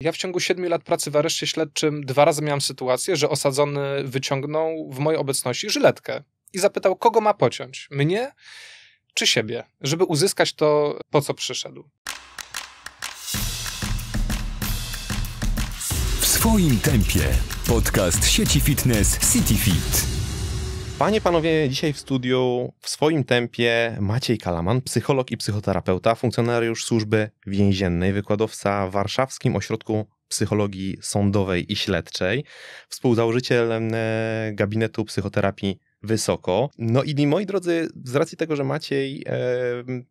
Ja w ciągu siedmiu lat pracy w areszcie śledczym dwa razy miałem sytuację, że osadzony wyciągnął w mojej obecności żyletkę i zapytał, kogo ma pociąć, mnie czy siebie, żeby uzyskać to, po co przyszedł. W swoim tempie podcast sieci fitness CityFit. Panie, panowie, dzisiaj w studiu w swoim tempie Maciej Kalaman, psycholog i psychoterapeuta, funkcjonariusz służby więziennej, wykładowca w Warszawskim Ośrodku Psychologii Sądowej i Śledczej, współzałożyciel e, gabinetu psychoterapii wysoko. No i moi drodzy, z racji tego, że Maciej e,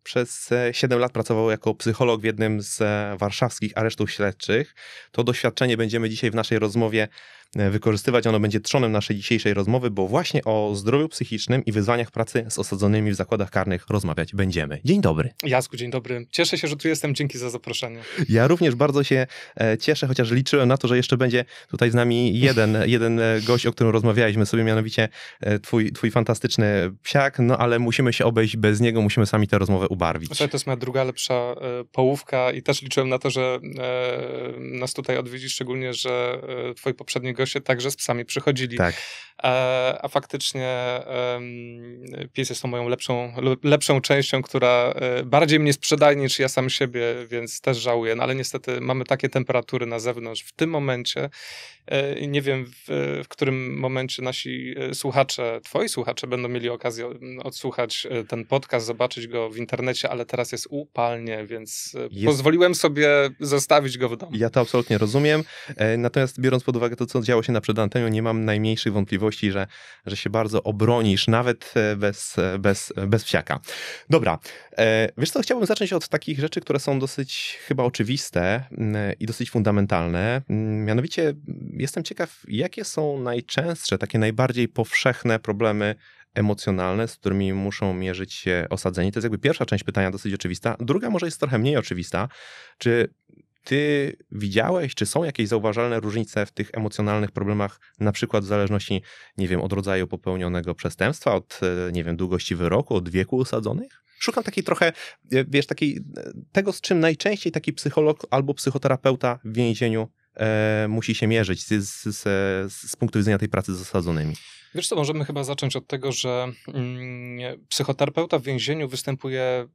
przez 7 e, lat pracował jako psycholog w jednym z e, warszawskich aresztów śledczych, to doświadczenie będziemy dzisiaj w naszej rozmowie E, wykorzystywać. Ono będzie trzonem naszej dzisiejszej rozmowy, bo właśnie o zdrowiu psychicznym i wyzwaniach pracy z osadzonymi w zakładach karnych rozmawiać będziemy. Dzień dobry. Jasku, dzień dobry. Cieszę się, że tu jestem. Dzięki za zaproszenie. Ja również bardzo się e, cieszę, chociaż liczyłem na to, że jeszcze będzie tutaj z nami jeden, jeden e, gość, o którym rozmawialiśmy sobie, mianowicie twój, twój fantastyczny psiak, no ale musimy się obejść bez niego, musimy sami tę rozmowę ubarwić. Znaczy, to jest moja druga lepsza połówka i też liczyłem na to, że nas tutaj odwiedzi, szczególnie, że twój poprzedni gość się także z psami przychodzili. Tak. A, e, a faktycznie pies jest tą moją lepszą, lepszą częścią, która e, bardziej mnie sprzedaje niż ja sam siebie, więc też żałuję. No, ale niestety mamy takie temperatury na zewnątrz w tym momencie, E, nie wiem, w, w, którym momencie nasi e, słuchacze, twoi słuchacze będą mieli okazję odsłuchać e, ten podcast, zobaczyć go w internecie, ale teraz jest upalnie, więc jest... pozwoliłem sobie zostawić go w domu. Ja to absolutnie rozumiem. Natomiast biorąc pod uwagę to, co działo się na przedanteniu, nie mam najmniejszych wątpliwości, że, że się bardzo obronisz, nawet bez, bez, bez wsiaka. Dobra, wiesz co, chciałbym zacząć od takich rzeczy, które są dosyć chyba oczywiste mm, i dosyć fundamentalne. Mm, mianowicie Jestem ciekaw, jakie są najczęstsze, takie najbardziej powszechne problemy emocjonalne, z którymi muszą mierzyć się osadzeni. To jest jakby pierwsza część pytania dosyć oczywista. Druga może jest trochę mniej oczywista. Czy ty widziałeś, czy są jakieś zauważalne różnice w tych emocjonalnych problemach, na przykład w zależności, nie wiem, od rodzaju popełnionego przestępstwa, od, e, nie wiem, długości wyroku, od wieku osadzonych? Szukam takiej trochę, e, wiesz, takiej, e, tego, z czym najczęściej taki psycholog albo psychoterapeuta w więzieniu e, musi się mierzyć z, z, z, z punktu widzenia tej pracy z osadzonymi? Wiesz co, możemy chyba zacząć od tego, że mm, psychoterapeuta w więzieniu występuje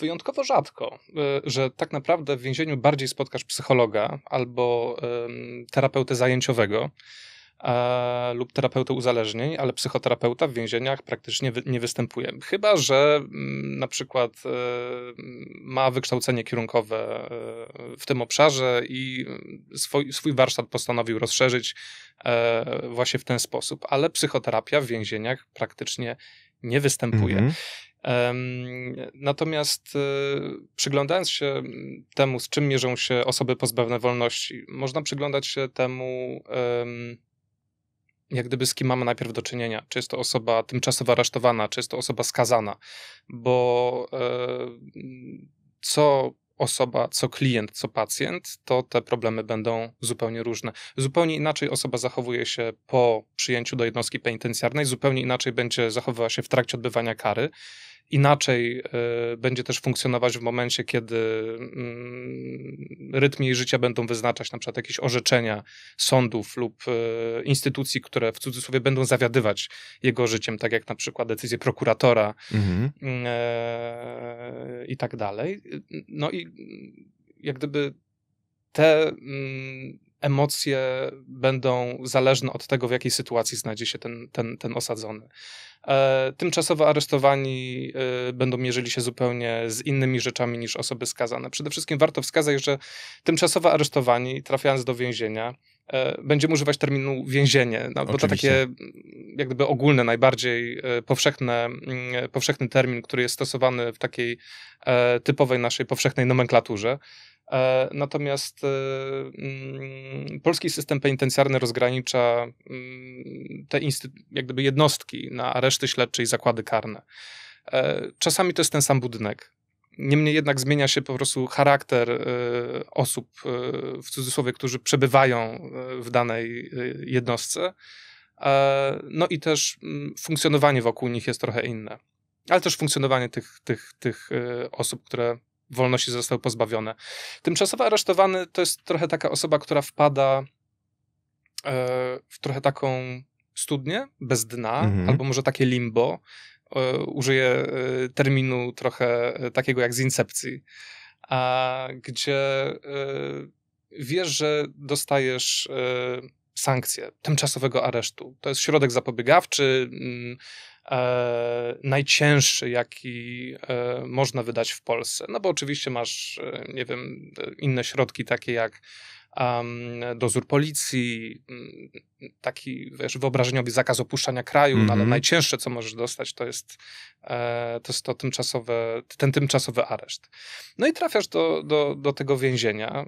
wyjątkowo rzadko, e, że tak naprawdę w więzieniu bardziej spotkasz psychologa albo terapeutę zajęciowego, e, lub terapeutę uzależnień, ale psychoterapeuta w więzieniach praktycznie wy, nie występuje. Chyba, że m, mm, na przykład e, ma wykształcenie kierunkowe e, w tym obszarze i mm, swój, swój warsztat postanowił rozszerzyć e, właśnie w ten sposób, ale psychoterapia w więzieniach praktycznie nie występuje. Mm -hmm. Natomiast e, przyglądając się mm, temu, z czym mierzą się osoby pozbawione wolności, można przyglądać się temu jak gdyby z kim mamy najpierw do czynienia. Czy jest to osoba tymczasowo aresztowana, czy jest to osoba skazana, bo e, co osoba, co klient, co pacjent, to te problemy będą zupełnie różne. Zupełnie inaczej osoba zachowuje się po przyjęciu do jednostki penitencjarnej, zupełnie inaczej będzie zachowywała się w trakcie odbywania kary inaczej e, będzie też funkcjonować w momencie, kiedy mm, rytm jej życia będą wyznaczać na przykład jakieś orzeczenia sądów lub e, instytucji, które w cudzysłowie będą zawiadywać jego życiem, tak jak na przykład decyzje prokuratora mhm. Mm, e, i tak dalej. No i jak gdyby te mm, emocje będą zależne od tego, w jakiej sytuacji znajdzie się ten, ten, ten osadzony. E, tymczasowo aresztowani e, będą mierzyli się zupełnie z innymi rzeczami niż osoby skazane. Przede wszystkim warto wskazać, że tymczasowo aresztowani, trafiając do więzienia, e, będziemy używać terminu więzienie, no, bo to takie mm, jak gdyby ogólne, najbardziej powszechne, mm, powszechny termin, który jest stosowany w takiej typowej naszej powszechnej nomenklaturze. E, natomiast e, mm, polski system penitencjarny rozgranicza mm, te jak gdyby jednostki na areszty śledcze i zakłady karne. E, czasami to jest ten sam budynek. Niemniej jednak zmienia się po prostu charakter osób, w cudzysłowie, którzy przebywają w danej jednostce. No i też mm, funkcjonowanie wokół nich jest trochę inne. Ale też funkcjonowanie tych, tych, tych osób, które wolności został pozbawiony. Tymczasowo aresztowany to jest trochę taka osoba, która wpada e, w trochę taką studnię bez dna, mhm. albo może takie limbo. E, użyję e, terminu trochę takiego jak z incepcji, a gdzie wiesz, że dostajesz sankcję tymczasowego aresztu. To jest środek zapobiegawczy, mm, e, najcięższy, jaki e, można wydać w Polsce. No bo oczywiście masz, e, nie wiem, inne środki takie jak um, dozór policji, taki wiesz, wyobrażeniowy zakaz opuszczania kraju, mm -hmm. no, ale mhm. najcięższe, co możesz dostać, to jest, e, to, jest to tymczasowe, ten tymczasowy areszt. No i trafiasz do, do, do tego więzienia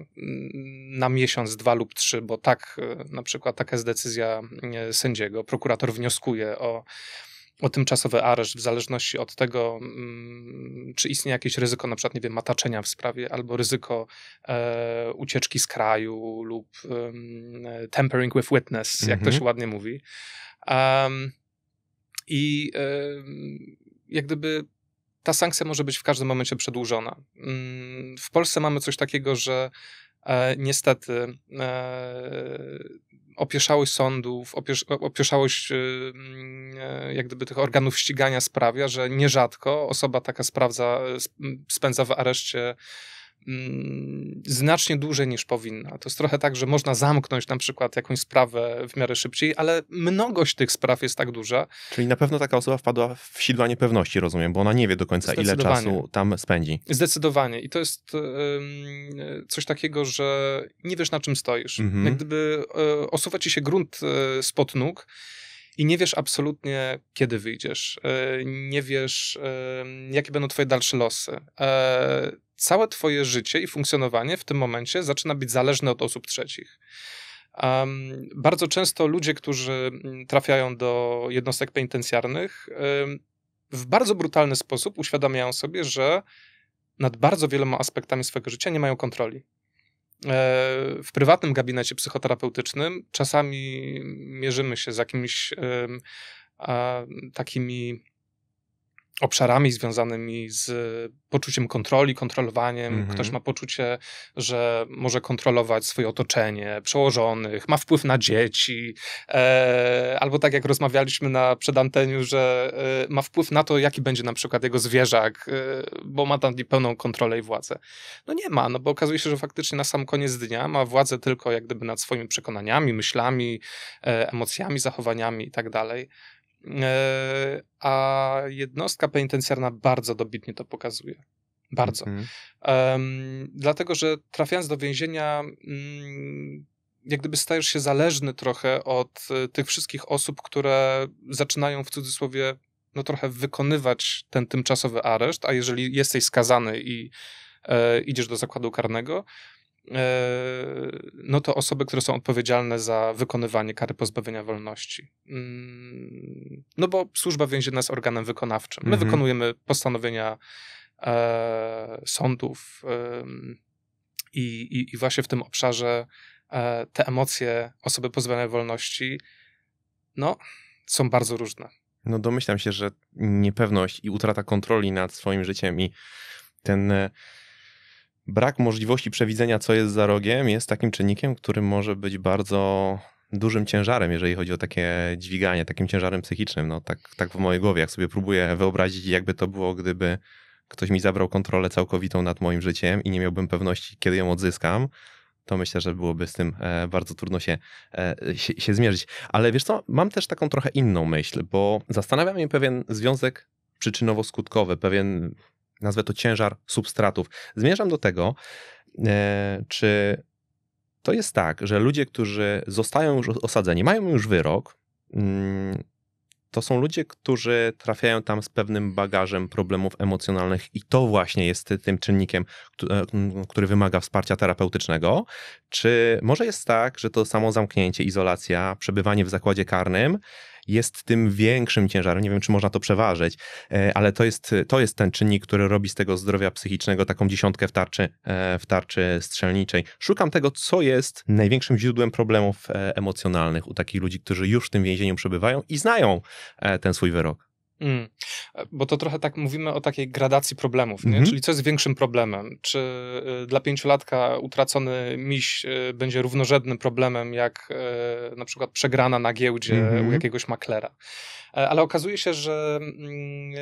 na miesiąc, dwa lub trzy, bo tak e, na przykład taka jest decyzja e, sędziego. Prokurator wnioskuje o o tymczasowy areszt w zależności od tego, mm, czy istnieje jakieś ryzyko, na przykład, nie wiem, mataczenia w sprawie, albo ryzyko e, ucieczki z kraju lub e, tampering with witness, jak to mhm. się ładnie mówi. Um, I e, jak gdyby ta sankcja może być w każdym momencie przedłużona. Mm, w Polsce mamy coś takiego, że e, niestety e, opieszałość sądów, opiesz, opieszałość y, mm, e, jak gdyby tych organów ścigania sprawia, że nierzadko osoba taka sprawdza, spędza w areszcie Mm, znacznie dłużej niż powinna. To jest trochę tak, że można zamknąć na przykład jakąś sprawę w miarę szybciej, ale mnogość tych spraw jest tak duża. Czyli na pewno taka osoba wpadła w sidła niepewności, rozumiem, bo ona nie wie do końca, ile czasu tam spędzi. Zdecydowanie. I to jest um, coś takiego, że nie wiesz, na czym stoisz. Mhm. Jak gdyby um, osuwa ci się grunt um, spod nóg, i nie wiesz absolutnie, kiedy wyjdziesz, e, nie wiesz, jakie będą twoje dalsze losy całe twoje życie i funkcjonowanie w tym momencie zaczyna być zależne od osób trzecich. Um, bardzo często ludzie, którzy mm, trafiają do jednostek penitencjarnych, um, w bardzo brutalny sposób uświadamiają sobie, że nad bardzo wieloma aspektami swojego życia nie mają kontroli. E, w prywatnym gabinecie psychoterapeutycznym czasami mierzymy się z jakimiś takimi obszarami związanymi z poczuciem kontroli, kontrolowaniem. Mhm. Ktoś ma poczucie, że może kontrolować swoje otoczenie, przełożonych, ma wpływ na dzieci, e, albo tak jak rozmawialiśmy na przedanteniu, że e, ma wpływ na to, jaki będzie na przykład jego zwierzak, e, bo ma tam pełną kontrolę i władzę. No nie ma, no bo okazuje się, że faktycznie na sam koniec dnia ma władzę tylko jak gdyby nad swoimi przekonaniami, myślami, e, emocjami, zachowaniami i tak dalej. E, a jednostka penitencjarna bardzo dobitnie to pokazuje. Bardzo. um, dlatego, że trafiając do więzienia, mm, jak gdyby stajesz się zależny trochę od e, tych wszystkich osób, które zaczynają w cudzysłowie no trochę wykonywać ten tymczasowy areszt, a jeżeli jesteś skazany i e, idziesz do zakładu karnego, E, no to osoby, które są odpowiedzialne za wykonywanie kary pozbawienia wolności. Mm, no bo służba więzienna jest organem wykonawczym. My mhm. wykonujemy postanowienia e, sądów e, i, i, właśnie w tym obszarze e, te emocje osoby pozbawione wolności no, są bardzo różne. No domyślam się, że niepewność i utrata kontroli nad swoim życiem i ten e, brak możliwości przewidzenia, co jest za rogiem, jest takim czynnikiem, który może być bardzo dużym ciężarem, jeżeli chodzi o takie dźwiganie, takim ciężarem psychicznym. No, tak, tak w mojej głowie, jak sobie próbuję wyobrazić, jakby to było, gdyby ktoś mi zabrał kontrolę całkowitą nad moim życiem i nie miałbym pewności, kiedy ją odzyskam, to myślę, że byłoby z tym e, bardzo trudno się, e, się, się zmierzyć. Ale wiesz co, mam też taką trochę inną myśl, bo zastanawia mnie pewien związek przyczynowo-skutkowy, pewien nazwę to ciężar substratów. Zmierzam do tego, e, czy to jest tak, że ludzie, którzy zostają już osadzeni, mają już wyrok, mm, to są ludzie, którzy trafiają tam z pewnym bagażem problemów emocjonalnych, i to właśnie jest tym czynnikiem, e, który wymaga wsparcia terapeutycznego. Czy może jest tak, że to samo zamknięcie, izolacja, przebywanie w zakładzie karnym jest tym większym ciężarem. Nie wiem, czy można to przeważyć, e, ale to jest, to jest ten czynnik, który robi z tego zdrowia psychicznego taką dziesiątkę w tarczy, e, w tarczy strzelniczej. Szukam tego, co jest największym źródłem problemów e, emocjonalnych u takich ludzi, którzy już w tym więzieniu przebywają i znają ten swój wyrok. Mm. E, bo to trochę tak mówimy o takiej gradacji problemów, nie? Mhm. czyli co jest większym problemem? Czy y, dla pięciolatka utracony miś y, będzie równorzędnym problemem jak y, na przykład przegrana na giełdzie u mhm. jakiegoś maklera? E, ale okazuje się, że, mm,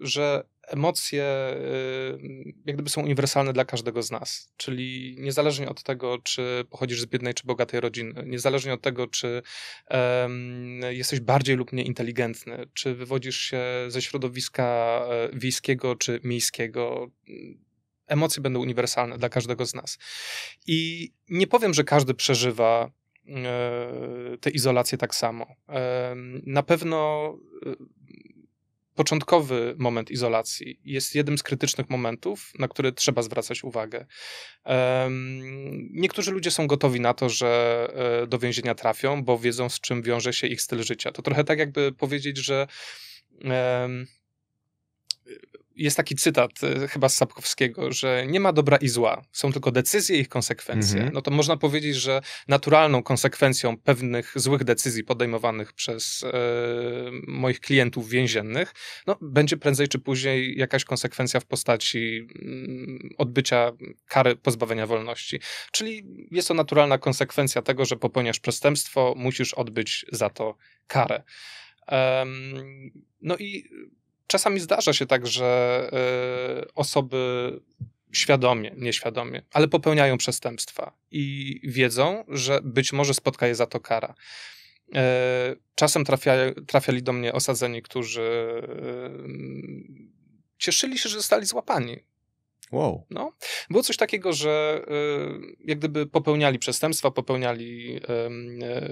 że emocje y, jak gdyby są uniwersalne dla każdego z nas. Czyli niezależnie od tego, czy pochodzisz z biednej czy bogatej rodziny, niezależnie od tego, czy um, jesteś bardziej lub mniej inteligentny, czy wywodzisz się ze środowiska e, wiejskiego czy miejskiego, emocje będą uniwersalne dla każdego z nas. I nie powiem, że każdy przeżywa e, tę izolację tak samo. Na pewno y, początkowy moment izolacji jest jednym z krytycznych momentów, na który trzeba zwracać uwagę. Niektórzy ludzie są gotowi na to, że e, do więzienia trafią, bo wiedzą, z czym wiąże się ich styl życia. To trochę tak, jakby powiedzieć, że jest taki cytat e, chyba z Sapkowskiego, że nie ma dobra i zła, są tylko decyzje i ich konsekwencje. Mhm. No to można powiedzieć, że naturalną konsekwencją pewnych złych decyzji podejmowanych przez e, moich klientów więziennych no, będzie prędzej czy później jakaś konsekwencja w postaci mm, odbycia kary pozbawienia wolności. Czyli jest to naturalna konsekwencja tego, że popełniasz przestępstwo, musisz odbyć za to karę. Um, no i czasami zdarza się tak, że e, osoby świadomie, nieświadomie, ale popełniają przestępstwa i wiedzą, że być może spotka je za to kara. E, czasem trafia, trafiali do mnie osadzeni, którzy e, cieszyli się, że zostali złapani, Wow. No, było coś takiego, że y, jak gdyby popełniali przestępstwa, popełniali e, e,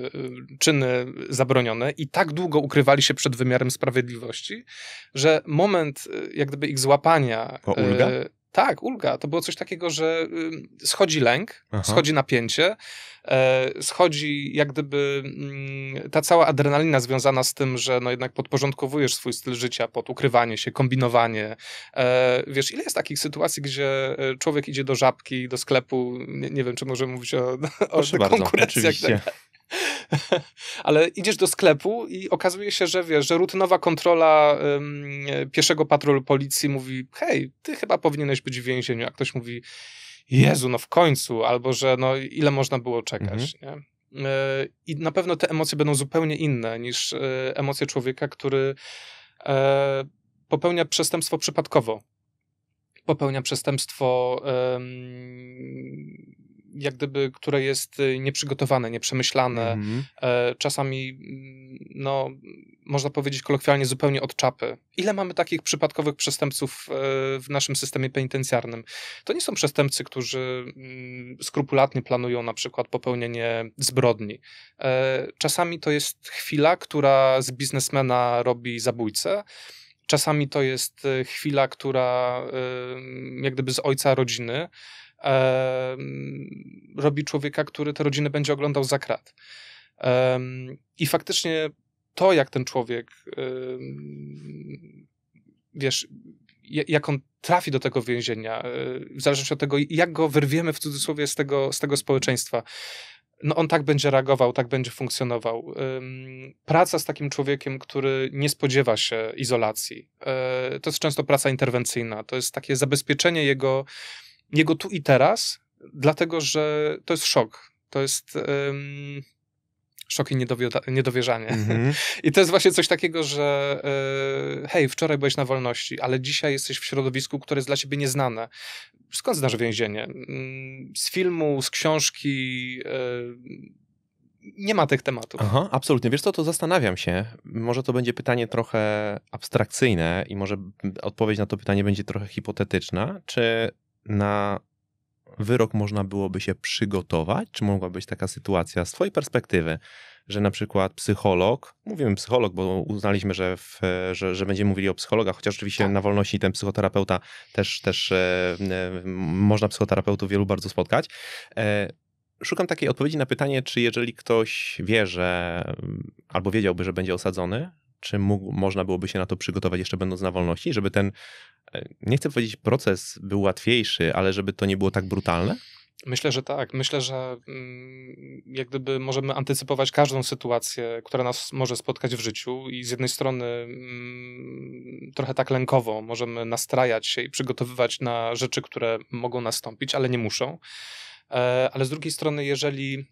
czyny zabronione i tak długo ukrywali się przed wymiarem sprawiedliwości, że moment y, jak gdyby ich złapania... O, ulga? Y, tak, ulga. To było coś takiego, że schodzi lęk, Aha. schodzi napięcie, e, schodzi jak gdyby mm, ta cała adrenalina związana z tym, że no jednak podporządkowujesz swój styl życia pod ukrywanie się, kombinowanie. E, wiesz, ile jest takich sytuacji, gdzie e, człowiek idzie do żabki, do sklepu, nie, nie wiem, czy możemy mówić o, o konkurencjach. Oczywiście. Tak ale idziesz do sklepu i okazuje się, że wiesz, że rutynowa kontrola um, pieszego patrolu policji mówi, hej, ty chyba powinieneś być w więzieniu, a ktoś mówi, Jezu, no w końcu, albo że no ile można było czekać, mhm. nie? E, I na pewno te emocje będą zupełnie inne niż e, emocje człowieka, który e, popełnia przestępstwo przypadkowo. Popełnia przestępstwo jak gdyby, które jest y, nieprzygotowane, nieprzemyślane, mhm. e, mm -hmm. czasami, no, można powiedzieć kolokwialnie, zupełnie od czapy. Ile mamy takich przypadkowych przestępców e, w naszym systemie penitencjarnym? To nie są przestępcy, którzy mm, skrupulatnie planują na przykład popełnienie zbrodni. E, czasami to jest chwila, która z biznesmena robi zabójcę. Czasami to jest chwila, która jak gdyby z ojca rodziny, e, robi człowieka, który tę rodzinę będzie oglądał za krat. E, I faktycznie to, jak ten człowiek, e, wiesz, jak on trafi do tego więzienia, e, w zależności od tego, jak go wyrwiemy w cudzysłowie z tego, z tego społeczeństwa, no on tak będzie reagował, tak będzie funkcjonował. Praca z takim człowiekiem, który nie spodziewa się izolacji, e, to jest często praca interwencyjna, to jest takie zabezpieczenie jego jego tu i teraz, dlatego że to jest szok. To jest. Um, szok i niedowierzanie. Mm-hmm. I to jest właśnie coś takiego, że hey hej, wczoraj byłeś na wolności, ale dzisiaj jesteś w środowisku, które jest dla ciebie nieznane. Skąd znasz więzienie? Mm, z filmu, z książki. E, nie ma tych tematów. Aha, absolutnie. Wiesz co, to zastanawiam się. Może to będzie pytanie trochę abstrakcyjne i może odpowiedź na to pytanie będzie trochę hipotetyczna. Czy na wyrok można byłoby się przygotować? Czy mogła być taka sytuacja z Twojej perspektywy, że na przykład psycholog, mówimy psycholog, bo uznaliśmy, że, w, że, że, będziemy mówili o psychologach, chociaż oczywiście tak. na wolności ten psychoterapeuta też, też e, e, można psychoterapeutów wielu bardzo spotkać. E, szukam takiej odpowiedzi na pytanie, czy jeżeli ktoś wie, że albo wiedziałby, że będzie osadzony, czy mógł, można byłoby się na to przygotować jeszcze będąc na wolności, żeby ten, e, nie chcę powiedzieć proces był łatwiejszy, ale żeby to nie było tak brutalne? Myślę, że tak. Myślę, że mm, jak gdyby możemy antycypować każdą sytuację, która nas może spotkać w życiu i z jednej strony mm, trochę tak lękowo możemy nastrajać się i przygotowywać na rzeczy, które mogą nastąpić, ale nie muszą. E, ale z drugiej strony, jeżeli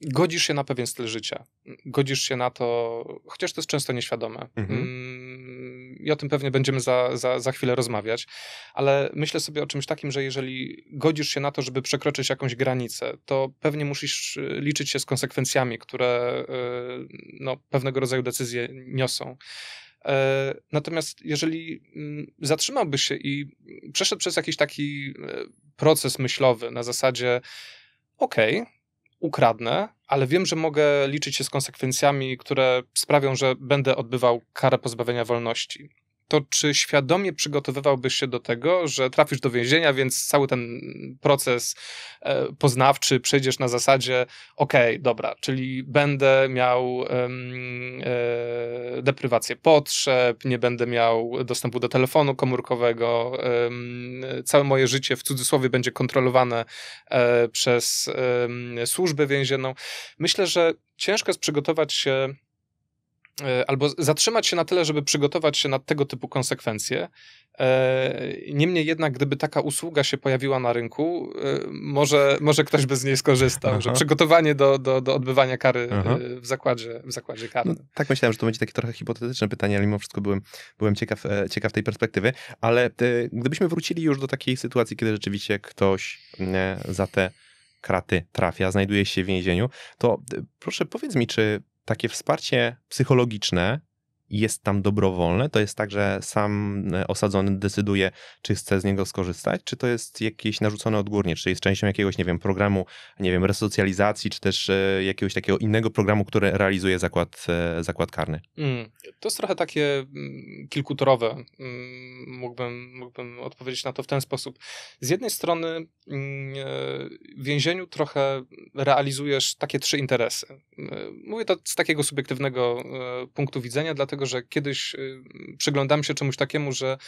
godzisz się na pewien styl życia. Godzisz się na to, chociaż to jest często nieświadome. Mhm. Mm, I o tym pewnie będziemy za, za, za chwilę rozmawiać, ale myślę sobie o czymś takim, że jeżeli godzisz się na to, żeby przekroczyć jakąś granicę, to pewnie musisz y, liczyć się z konsekwencjami, które y, no, pewnego rodzaju decyzje niosą. E, natomiast jeżeli mm, zatrzymałby się i przeszedł przez jakiś taki e, proces myślowy na zasadzie, okej, okay, ukradnę, ale wiem, że mogę liczyć się z konsekwencjami, które sprawią, że będę odbywał karę pozbawienia wolności to czy świadomie przygotowywałbyś się do tego, że trafisz do więzienia, więc cały ten proces e, poznawczy przejdziesz na zasadzie, okej, okay, dobra, czyli będę miał um, e, deprywację potrzeb, nie będę miał dostępu do telefonu komórkowego, całe moje życie w cudzysłowie będzie kontrolowane e, przez służbę więzienną. Myślę, że ciężko jest przygotować się E, albo zatrzymać się na tyle, żeby przygotować się na tego typu konsekwencje. E, niemniej jednak, gdyby taka usługa się pojawiła na rynku, e, może, może ktoś by z niej skorzystał, Aha. że przygotowanie do, do, do odbywania kary w zakładzie, w zakładzie karnym. No, tak myślałem, że to będzie takie trochę hipotetyczne pytanie, ale mimo wszystko byłem, byłem ciekaw, ciekaw tej perspektywy, ale gdybyśmy wrócili już do takiej sytuacji, kiedy rzeczywiście ktoś za te kraty trafia, znajduje się w więzieniu, to proszę powiedz mi, czy takie wsparcie psychologiczne jest tam dobrowolne? To jest tak, że sam e, osadzony decyduje, czy chce z niego skorzystać, czy to jest jakieś narzucone odgórnie, czy jest częścią jakiegoś, nie wiem, programu, nie wiem, resocjalizacji, czy też e, jakiegoś takiego innego programu, który realizuje zakład, e, zakład karny? Mm, to jest trochę takie mm, kilkutorowe. Mm, mógłbym, mógłbym odpowiedzieć na to w ten sposób. Z jednej strony w więzieniu trochę realizujesz takie trzy interesy. Mówię to z takiego subiektywnego punktu widzenia, dlatego dlatego że kiedyś y, przyglądam się czemuś takiemu, że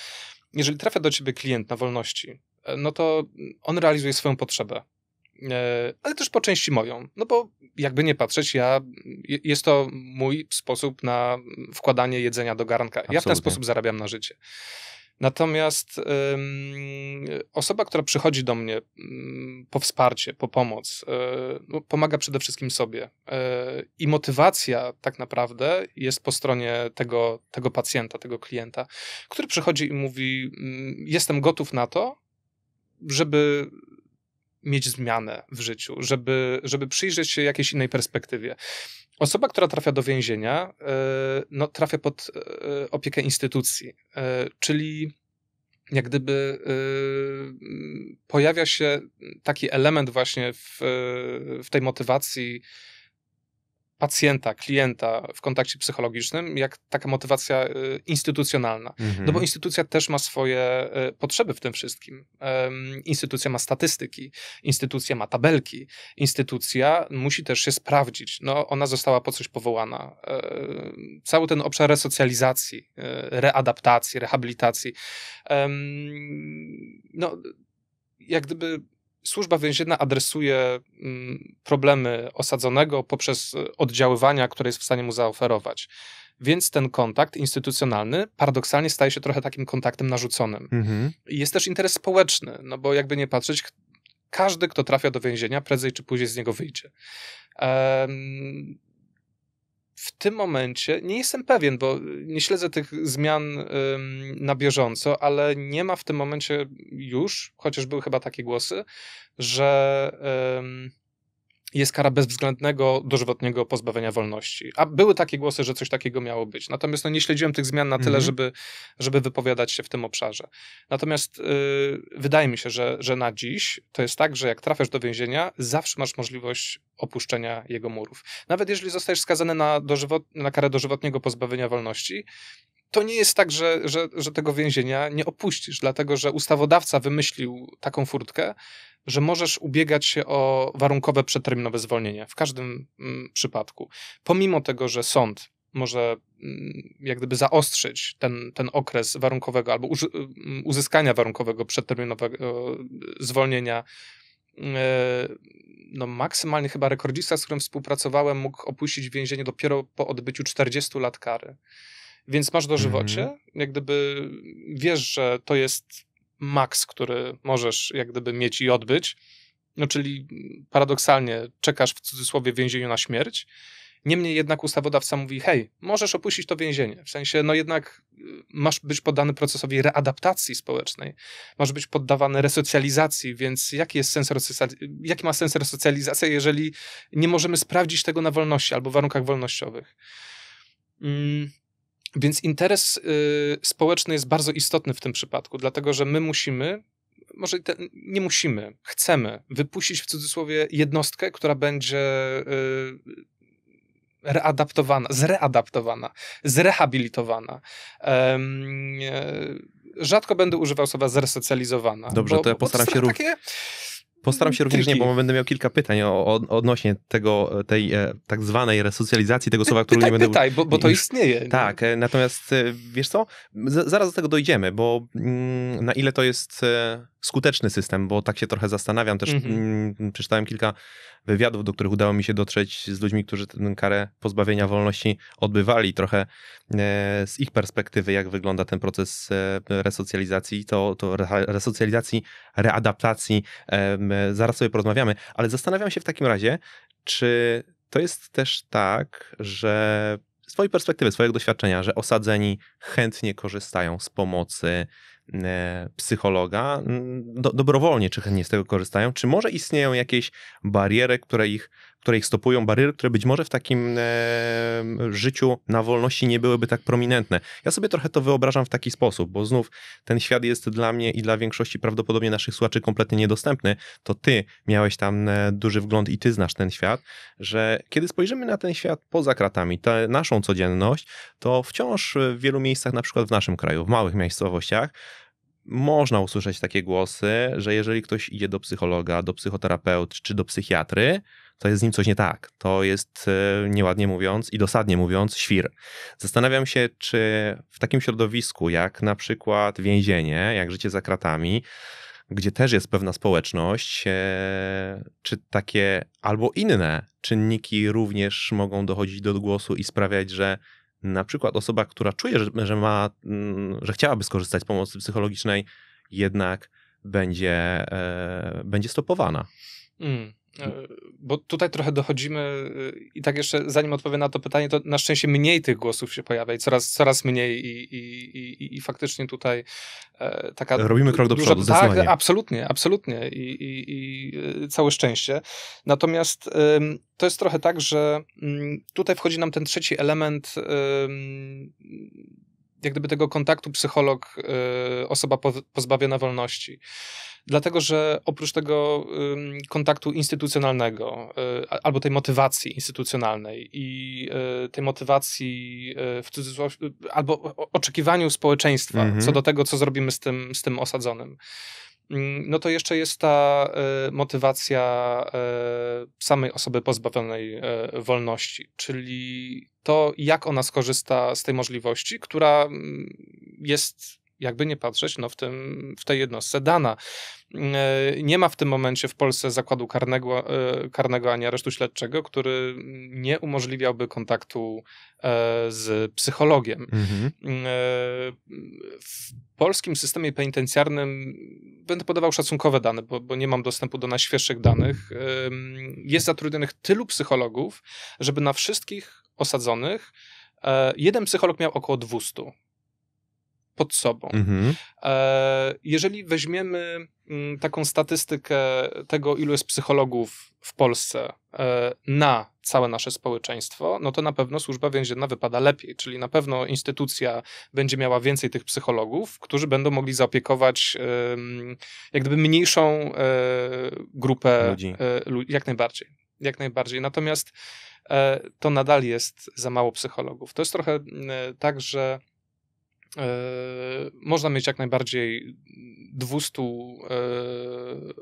jeżeli trafia do ciebie klient na wolności, e, no to on realizuje swoją potrzebę. E, ale też po części moją, no bo jakby nie patrzeć, ja, jest to mój sposób na wkładanie jedzenia do garnka. Absolutnie. Ja w ten sposób zarabiam na życie. Natomiast osoba, która przychodzi do mnie mm, po wsparcie, po pomoc, e, no, pomaga przede wszystkim sobie. E, I motywacja tak naprawdę jest po stronie tego, tego pacjenta, tego klienta, który przychodzi i mówi: mm, Jestem gotów na to, żeby mieć zmianę w życiu, żeby, żeby przyjrzeć się jakiejś innej perspektywie. Osoba, która trafia do więzienia, e, no, trafia pod e, opiekę instytucji, e, czyli jak gdyby pojawia się taki element właśnie w, w tej motywacji pacjenta, klienta w kontakcie psychologicznym, jak taka motywacja y, instytucjonalna. Mhm. No bo instytucja też ma swoje y, potrzeby w tym wszystkim. Instytucja ma statystyki, instytucja ma tabelki, instytucja musi też się sprawdzić. No, ona została po coś powołana. E, cały ten obszar resocjalizacji, y, readaptacji, rehabilitacji. No, jak gdyby Służba więzienna adresuje mm, problemy osadzonego poprzez oddziaływania, które jest w stanie mu zaoferować. Więc ten kontakt instytucjonalny paradoksalnie staje się trochę takim kontaktem narzuconym. Mhm. Jest też interes społeczny, no bo jakby nie patrzeć, każdy, kto trafia do więzienia, prędzej czy później z niego wyjdzie w tym momencie nie jestem pewien, bo nie śledzę tych zmian na bieżąco, ale nie ma w tym momencie już, chociaż były chyba takie głosy, że jest kara bezwzględnego, dożywotniego pozbawienia wolności. A były takie głosy, że coś takiego miało być. Natomiast no, nie śledziłem tych zmian na tyle, mhm. żeby, żeby wypowiadać się w tym obszarze. Natomiast yy, wydaje mi się, że, że na dziś to jest tak, że jak trafiasz do więzienia, zawsze masz możliwość opuszczenia jego murów. Nawet jeżeli zostajesz skazany na, dożywot, na karę dożywotniego pozbawienia wolności, to nie jest tak, że, że, że tego więzienia nie opuścisz, dlatego że ustawodawca wymyślił taką furtkę, że możesz ubiegać się o warunkowe przedterminowe zwolnienie w każdym mm, przypadku. Pomimo tego, że sąd może mm, jak gdyby zaostrzyć ten, ten okres warunkowego albo mm, uzyskania warunkowego przedterminowego e, zwolnienia. E, no maksymalnie chyba rekordzista, z którym współpracowałem, mógł opuścić więzienie dopiero po odbyciu 40 lat kary. Więc masz dożywocie, mhm. jak gdyby wiesz, że to jest maks, który możesz jak gdyby mieć i odbyć. No czyli paradoksalnie czekasz w cudzysłowie więzieniu na śmierć. Niemniej jednak ustawodawca mówi: hej, możesz opuścić to więzienie. W sensie, no jednak y, masz być poddany procesowi readaptacji społecznej, masz być poddawany resocjalizacji, więc jaki, jest sens jaki ma sens resocjalizacja, jeżeli nie możemy sprawdzić tego na wolności albo w warunkach wolnościowych? Mm. Więc interes y, społeczny jest bardzo istotny w tym przypadku, dlatego że my musimy, może nie musimy, chcemy wypuścić w cudzysłowie jednostkę, która będzie. Y, readaptowana, zreadaptowana, zrehabilitowana. E, rzadko będę używał słowa zresocjalizowana. Dobrze, bo, to ja postaram się równie. Takie Postaram się również nie, bo będę miał kilka pytań o, o, odnośnie tego, e, tej e, tak zwanej resocjalizacji, tego słowa, które nie będę... Pytaj, bo, bo to istnieje. Tak, e, natomiast e, wiesz co, Z, zaraz do tego dojdziemy, bo mm, na ile to jest e, skuteczny system, bo tak się trochę zastanawiam. Też mhm. mm -hmm. przeczytałem kilka wywiadów, do których udało mi się dotrzeć z ludźmi, którzy tę karę pozbawienia wolności odbywali. Trochę e, z ich perspektywy, jak wygląda ten proces e, resocjalizacji, to, to resocjalizacji, readaptacji. Zaraz sobie porozmawiamy, ale zastanawiam się w takim razie, czy to jest też tak, że swojej perspektywy, swojego doświadczenia, że osadzeni chętnie korzystają z pomocy E, psychologa do, dobrowolnie, czy chętnie z tego korzystają, czy może istnieją jakieś bariery, które ich które ich stopują, bariery, które być może w takim e, życiu na wolności nie byłyby tak prominentne. Ja sobie trochę to wyobrażam w taki sposób, bo znów ten świat jest dla mnie i dla większości prawdopodobnie naszych słuchaczy kompletnie niedostępny. To ty miałeś tam e, duży wgląd i ty znasz ten świat, że kiedy spojrzymy na ten świat poza kratami, tę naszą codzienność, to wciąż w wielu miejscach, na przykład w naszym kraju, w małych miejscowościach, można usłyszeć takie głosy, że jeżeli ktoś idzie do psychologa, do psychoterapeuty czy do psychiatry, to jest z nim coś nie tak. To jest, e, nieładnie mówiąc i dosadnie mówiąc, świr. Zastanawiam się, czy w takim środowisku jak na przykład więzienie, jak życie za kratami, gdzie też jest pewna społeczność, e, czy takie albo inne czynniki również mogą dochodzić do głosu i sprawiać, że na przykład osoba, która czuje, że, ma, mm, że chciałaby skorzystać z pomocy psychologicznej, jednak będzie, e, będzie stopowana. Mm. E, bo tutaj trochę dochodzimy e, i tak jeszcze zanim odpowiem na to pytanie, to na szczęście mniej tych głosów się pojawia i coraz, coraz mniej i, i, i, i faktycznie tutaj e, taka... Robimy krok do przodu, Tak, absolutnie, absolutnie i, i, i e, całe szczęście. Natomiast to jest trochę tak, że mm, tutaj wchodzi nam ten trzeci element jak gdyby tego kontaktu psycholog, y, osoba pozbawiona wolności. Dlatego, że oprócz tego kontaktu instytucjonalnego y, albo tej motywacji instytucjonalnej i y, tej motywacji w cudzysłowie, albo oczekiwaniu społeczeństwa mhm. co do tego, co zrobimy z tym, z tym osadzonym Mm, no to jeszcze jest ta e, motywacja e, samej osoby pozbawionej e, wolności, czyli to, jak ona skorzysta z tej możliwości, która mm, jest jakby nie patrzeć, no w, tym, w tej jednostce dana. E, nie ma w tym momencie w Polsce zakładu karnego, e, karnego ani aresztu śledczego, który nie umożliwiałby kontaktu e, z psychologiem. Mhm. W polskim systemie penitencjarnym, będę podawał szacunkowe dane, bo, bo nie mam dostępu do najświeższych danych, jest zatrudnionych tylu psychologów, żeby na wszystkich osadzonych jeden psycholog miał około 200 pod sobą. Mhm. E, jeżeli weźmiemy mm, taką statystykę tego, ilu jest psychologów w Polsce e, na całe nasze społeczeństwo, no to na pewno służba więzienna wypada lepiej, czyli na pewno instytucja będzie miała więcej tych psychologów, którzy będą mogli zaopiekować jak gdyby mniejszą e, grupę ludzi, jak najbardziej. Jak najbardziej. Natomiast to nadal jest za mało psychologów. To jest trochę tak, że E, można mieć jak najbardziej 200 e,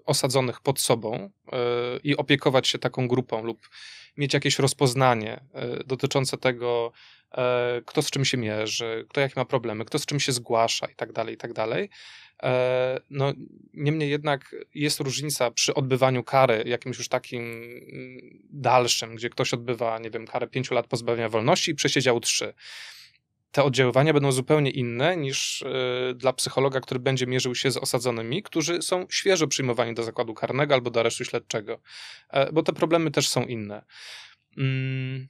osadzonych pod sobą e, i opiekować się taką grupą lub mieć jakieś rozpoznanie dotyczące tego, kto z czym się mierzy, kto jakie ma problemy, kto z czym się zgłasza i tak dalej, i tak dalej. No, niemniej jednak jest różnica przy odbywaniu kary jakimś już takim mm, dalszym, gdzie ktoś odbywa, nie wiem, karę pięciu lat pozbawienia wolności i przesiedział trzy te oddziaływania będą zupełnie inne niż e, dla psychologa, który będzie mierzył się z osadzonymi, którzy są świeżo przyjmowani do zakładu karnego albo do aresztu śledczego, e, bo te problemy też są inne. Mm,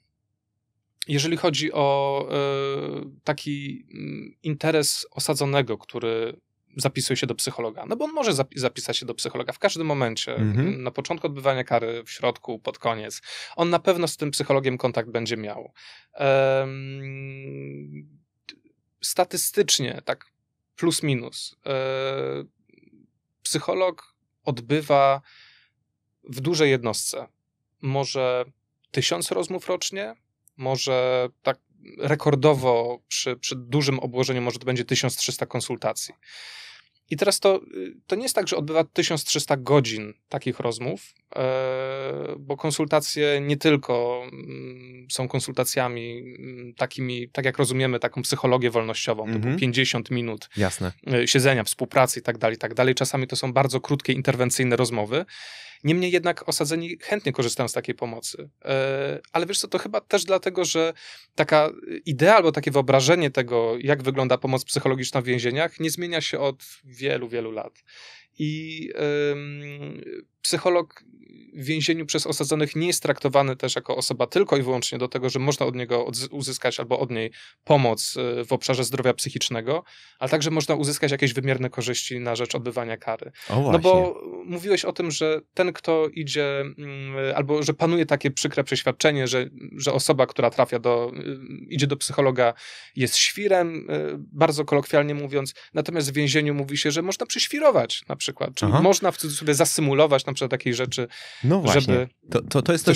jeżeli chodzi o e, taki mm, interes osadzonego, który zapisuje się do psychologa. No bo on może zapisać się do psychologa w każdym momencie, mhm. na początku odbywania kary, w środku, pod koniec. On na pewno z tym psychologiem kontakt będzie miał statystycznie, tak plus minus, e, psycholog odbywa w dużej jednostce może tysiąc rozmów rocznie, może tak rekordowo przy, przy dużym obłożeniu może to będzie 1300 konsultacji. I teraz to, y, to nie jest tak, że odbywa 1300 godzin takich rozmów, e, bo konsultacje nie tylko mm, są konsultacjami mm, takimi, tak jak rozumiemy, taką psychologię wolnościową, mm -hmm. 50 minut Jasne. E, siedzenia, współpracy i tak dalej, tak dalej. Czasami to są bardzo krótkie, interwencyjne rozmowy. Niemniej jednak osadzeni chętnie korzystają z takiej pomocy. E, ale wiesz co, to chyba też dlatego, że taka idea albo takie wyobrażenie tego, jak wygląda pomoc psychologiczna w więzieniach, nie zmienia się od wielu, wielu lat. I psycholog w więzieniu przez osadzonych nie jest traktowany też jako osoba tylko i wyłącznie do tego, że można od niego uzyskać albo od niej pomoc y, w obszarze zdrowia psychicznego, ale także można uzyskać jakieś wymierne korzyści na rzecz odbywania kary. no bo mówiłeś o tym, że ten, kto idzie, mm, albo że panuje takie przykre przeświadczenie, że, że osoba, która trafia do, y, idzie do psychologa, jest świrem, y, bardzo kolokwialnie mówiąc, natomiast w więzieniu mówi się, że można przyświrować na przykład, czyli Aha. można w cudzysłowie zasymulować na przykład takiej rzeczy, no właśnie. żeby. To, to, to, jest, to,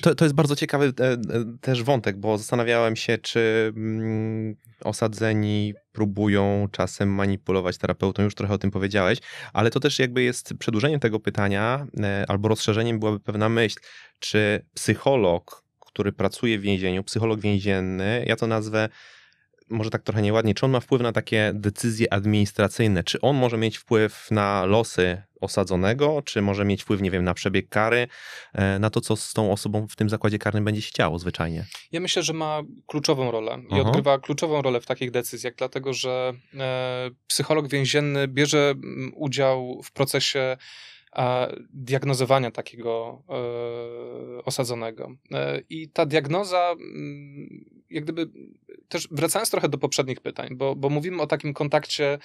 to, to, jest bardzo ciekawy e, e, też wątek, bo zastanawiałem się, czy mm, osadzeni próbują czasem manipulować terapeutą, już trochę o tym powiedziałeś, ale to też jakby jest przedłużeniem tego pytania, e, albo rozszerzeniem byłaby pewna myśl, czy psycholog, który pracuje w więzieniu, psycholog więzienny, ja to nazwę może tak trochę nieładnie, czy on ma wpływ na takie decyzje administracyjne, czy on może mieć wpływ na losy osadzonego, czy może mieć wpływ, nie wiem, na przebieg kary, e, na to, co z tą osobą w tym zakładzie karnym będzie się działo zwyczajnie? Ja myślę, że ma kluczową rolę i mhm. odgrywa kluczową rolę w takich decyzjach, dlatego że e, psycholog więzienny bierze mm, udział w procesie e, diagnozowania takiego osadzonego. I ta diagnoza, mm, jak gdyby, też wracając trochę do poprzednich pytań, bo, bo mówimy o takim kontakcie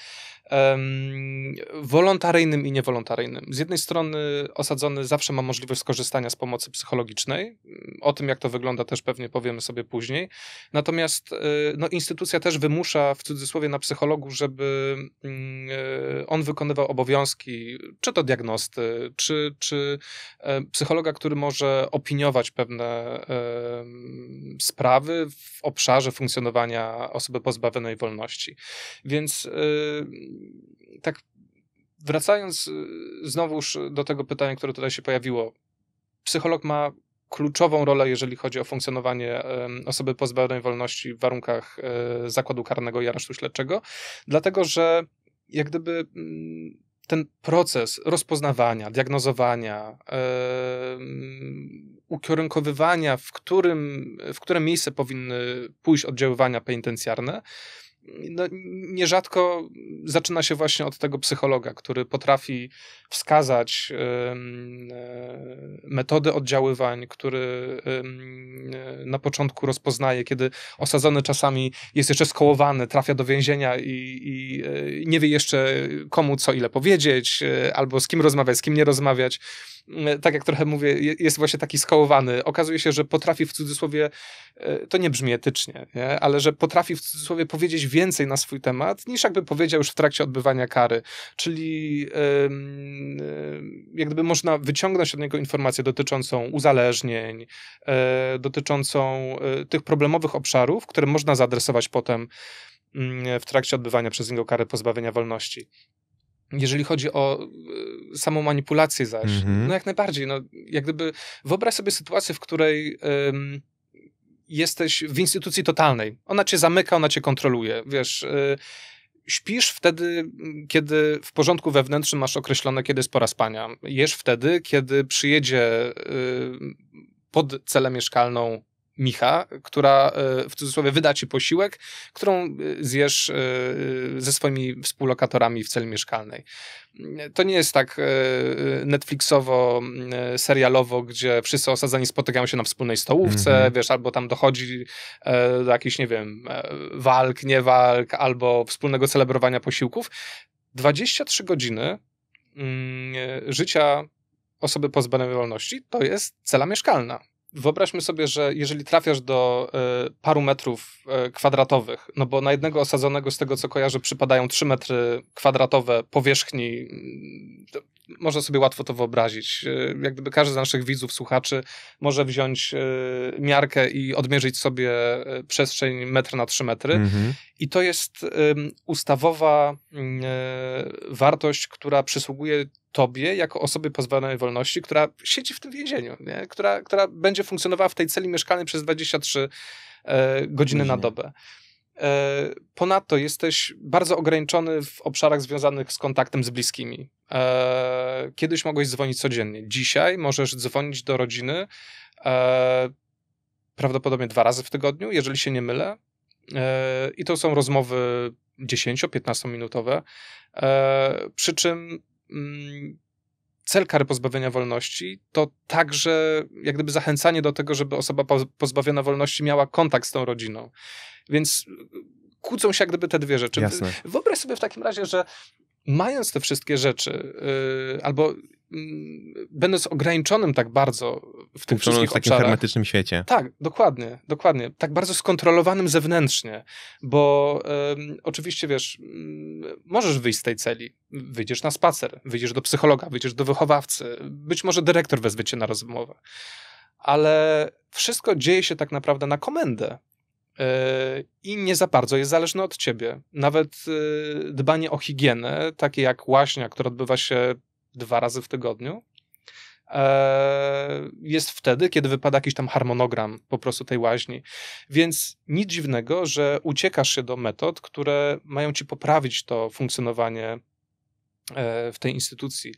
wolontaryjnym i niewolontaryjnym. Z jednej strony osadzony zawsze ma możliwość skorzystania z pomocy psychologicznej. O tym, jak to wygląda, też pewnie powiemy sobie później. Natomiast e, no, instytucja też wymusza w cudzysłowie na psychologu, żeby mm, e, on wykonywał obowiązki, czy to diagnosty, czy, czy e, psychologa, który może opiniować pewne sprawy w obszarze funkcjonowania osoby pozbawionej wolności. Więc tak wracając y, znowuż do tego pytania, które tutaj się pojawiło, psycholog ma kluczową rolę, jeżeli chodzi o funkcjonowanie osoby pozbawionej wolności w warunkach e, zakładu karnego i aresztu śledczego, dlatego że jak gdyby mm, ten proces rozpoznawania, diagnozowania, yy, ukierunkowywania, w którym, w które miejsce powinny pójść oddziaływania penitencjarne, no, nierzadko zaczyna się właśnie od tego psychologa, który potrafi wskazać e, metody oddziaływań, który e, na początku rozpoznaje, kiedy osadzony czasami jest jeszcze skołowany, trafia do więzienia i, i e, nie wie jeszcze komu co ile powiedzieć, albo z kim rozmawiać, z kim nie rozmawiać tak jak trochę mówię, jest właśnie taki skołowany. Okazuje się, że potrafi w cudzysłowie, to nie brzmi etycznie, nie? ale że potrafi w cudzysłowie powiedzieć więcej na swój temat, niż jakby powiedział już w trakcie odbywania kary. Czyli jak gdyby można wyciągnąć od niego informację dotyczącą uzależnień, e, dotyczącą e, tych problemowych obszarów, które można zaadresować potem mm, w trakcie odbywania przez niego kary pozbawienia wolności. Jeżeli chodzi o e, samą manipulację zaś, mm -hmm. no jak najbardziej, no jak gdyby wyobraź sobie sytuację, w której jesteś w instytucji totalnej. Ona cię zamyka, ona cię kontroluje. Wiesz, y, śpisz wtedy, kiedy w porządku wewnętrznym masz określone, kiedy jest pora spania. Jesz wtedy, kiedy przyjedzie y, pod celę mieszkalną Micha, która e, w cudzysłowie wyda ci posiłek, którą e, zjesz e, ze swoimi współlokatorami w celi mieszkalnej. To nie jest tak Netflixowo, serialowo, gdzie wszyscy osadzeni spotykają się na wspólnej stołówce, mm -hmm. wiesz, albo tam dochodzi do jakichś, nie wiem, walk, nie walk, albo wspólnego celebrowania posiłków. 23 godziny mm, życia osoby pozbawionej wolności to jest cela mieszkalna wyobraźmy sobie, że jeżeli trafiasz do y, paru metrów y, kwadratowych, no bo na jednego osadzonego z tego co kojarzę przypadają 3 metry kwadratowe powierzchni, mm, można sobie łatwo to wyobrazić. E, jak gdyby każdy z naszych widzów, słuchaczy może wziąć e, miarkę i odmierzyć sobie e, przestrzeń metr na trzy metry. Mhm. I to jest ustawowa mm, wartość, która przysługuje tobie jako osoby pozbawionej wolności, która siedzi w tym więzieniu, nie? Która, która będzie funkcjonowała w tej celi mieszkalnej przez 23 godziny na dobę. Ponadto jesteś bardzo ograniczony w obszarach związanych z kontaktem z bliskimi. E, kiedyś mogłeś dzwonić codziennie. Dzisiaj możesz dzwonić do rodziny e, prawdopodobnie dwa razy w tygodniu, jeżeli się nie mylę. E, I to są rozmowy 10-15 minutowe. E, przy czym mm, cel kary pozbawienia wolności to także jak gdyby zachęcanie do tego, żeby osoba pozbawiona wolności miała kontakt z tą rodziną. Więc y, y, kłócą się jak gdyby te dwie rzeczy. Jasne. Wyobraź sobie w takim razie, że mając te wszystkie rzeczy, yy, albo mm, będąc ograniczonym tak bardzo w tych wszystkich w takim hermetycznym świecie. Tak, dokładnie, dokładnie. Tak bardzo skontrolowanym zewnętrznie, bo oczywiście, wiesz, mm, możesz wyjść z tej celi, wyjdziesz na spacer, wyjdziesz do psychologa, wyjdziesz do wychowawcy, być może dyrektor wezwie cię na rozmowę, ale wszystko dzieje się tak naprawdę na komendę. E, i nie za bardzo jest zależne od ciebie. Nawet e, dbanie o higienę, takie jak łaśnia, która odbywa się dwa razy w tygodniu, e, jest wtedy, kiedy wypada jakiś tam harmonogram po prostu tej łaźni. Więc nic dziwnego, że uciekasz się do metod, które mają ci poprawić to funkcjonowanie w tej instytucji.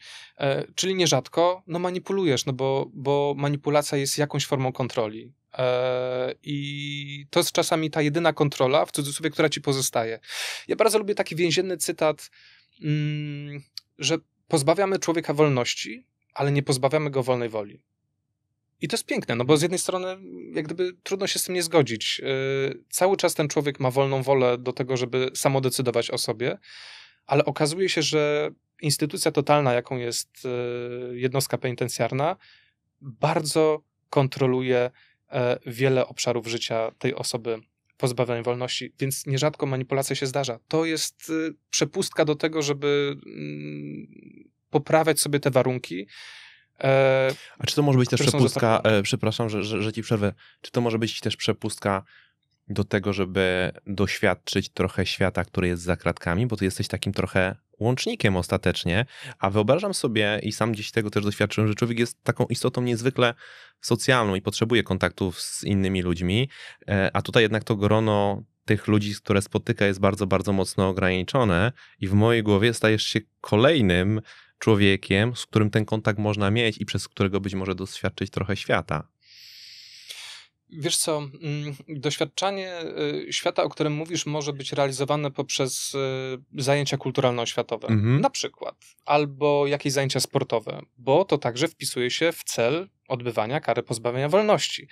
Czyli nierzadko no manipulujesz, no bo, bo manipulacja jest jakąś formą kontroli. E, I to jest czasami ta jedyna kontrola, w cudzysłowie, która ci pozostaje. Ja bardzo lubię taki więzienny cytat, mm, że pozbawiamy człowieka wolności, ale nie pozbawiamy go wolnej woli. I to jest piękne, no bo z jednej strony, jak gdyby trudno się z tym nie zgodzić. E, cały czas ten człowiek ma wolną wolę do tego, żeby samodecydować o sobie, ale okazuje się, że instytucja totalna, jaką jest e, jednostka penitencjarna, bardzo kontroluje E, wiele obszarów życia tej osoby pozbawionej wolności, więc nierzadko manipulacja się zdarza. To jest y, przepustka do tego, żeby mm, poprawiać sobie te warunki. E, A czy to może być też przepustka, e, przepraszam, że, że, że ci przerwę, czy to może być też przepustka do tego, żeby doświadczyć trochę świata, który jest za kratkami, bo ty jesteś takim trochę łącznikiem ostatecznie, a wyobrażam sobie i sam gdzieś tego też doświadczyłem, że człowiek jest taką istotą niezwykle socjalną i potrzebuje kontaktów z innymi ludźmi, e, a tutaj jednak to grono tych ludzi, które spotyka, jest bardzo, bardzo mocno ograniczone i w mojej głowie stajesz się kolejnym człowiekiem, z którym ten kontakt można mieć i przez którego być może doświadczyć trochę świata. Wiesz co, mm, doświadczanie y, świata, o którym mówisz, może być realizowane poprzez y, zajęcia kulturalno-oświatowe, mhm. na przykład, albo jakieś zajęcia sportowe, bo to także wpisuje się w cel odbywania kary pozbawienia wolności.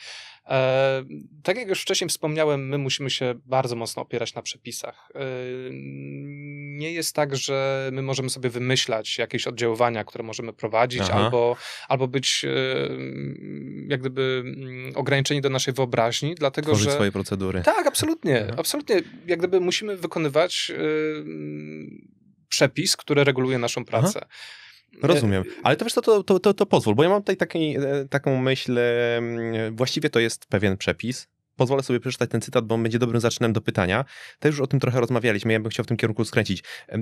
E, tak jak już wcześniej wspomniałem, my musimy się bardzo mocno opierać na przepisach. E, nie jest tak, że my możemy sobie wymyślać jakieś oddziaływania, które możemy prowadzić, albo, albo być e, jak gdyby mm, ograniczeni do naszej wyobraźni, dlatego Tworzyć że... swoje procedury. Tak, absolutnie. Aha. Absolutnie. Jak gdyby musimy wykonywać przepis, który reguluje naszą pracę. Aha. No rozumiem. Ale to wiesz to, to, to, to pozwól, bo ja mam tutaj taki, e, taką myśl, właściwie to jest pewien przepis, pozwolę sobie przeczytać ten cytat, bo on będzie dobrym zaczynem do pytania. Też już o tym trochę rozmawialiśmy, ja bym chciał w tym kierunku skręcić. E,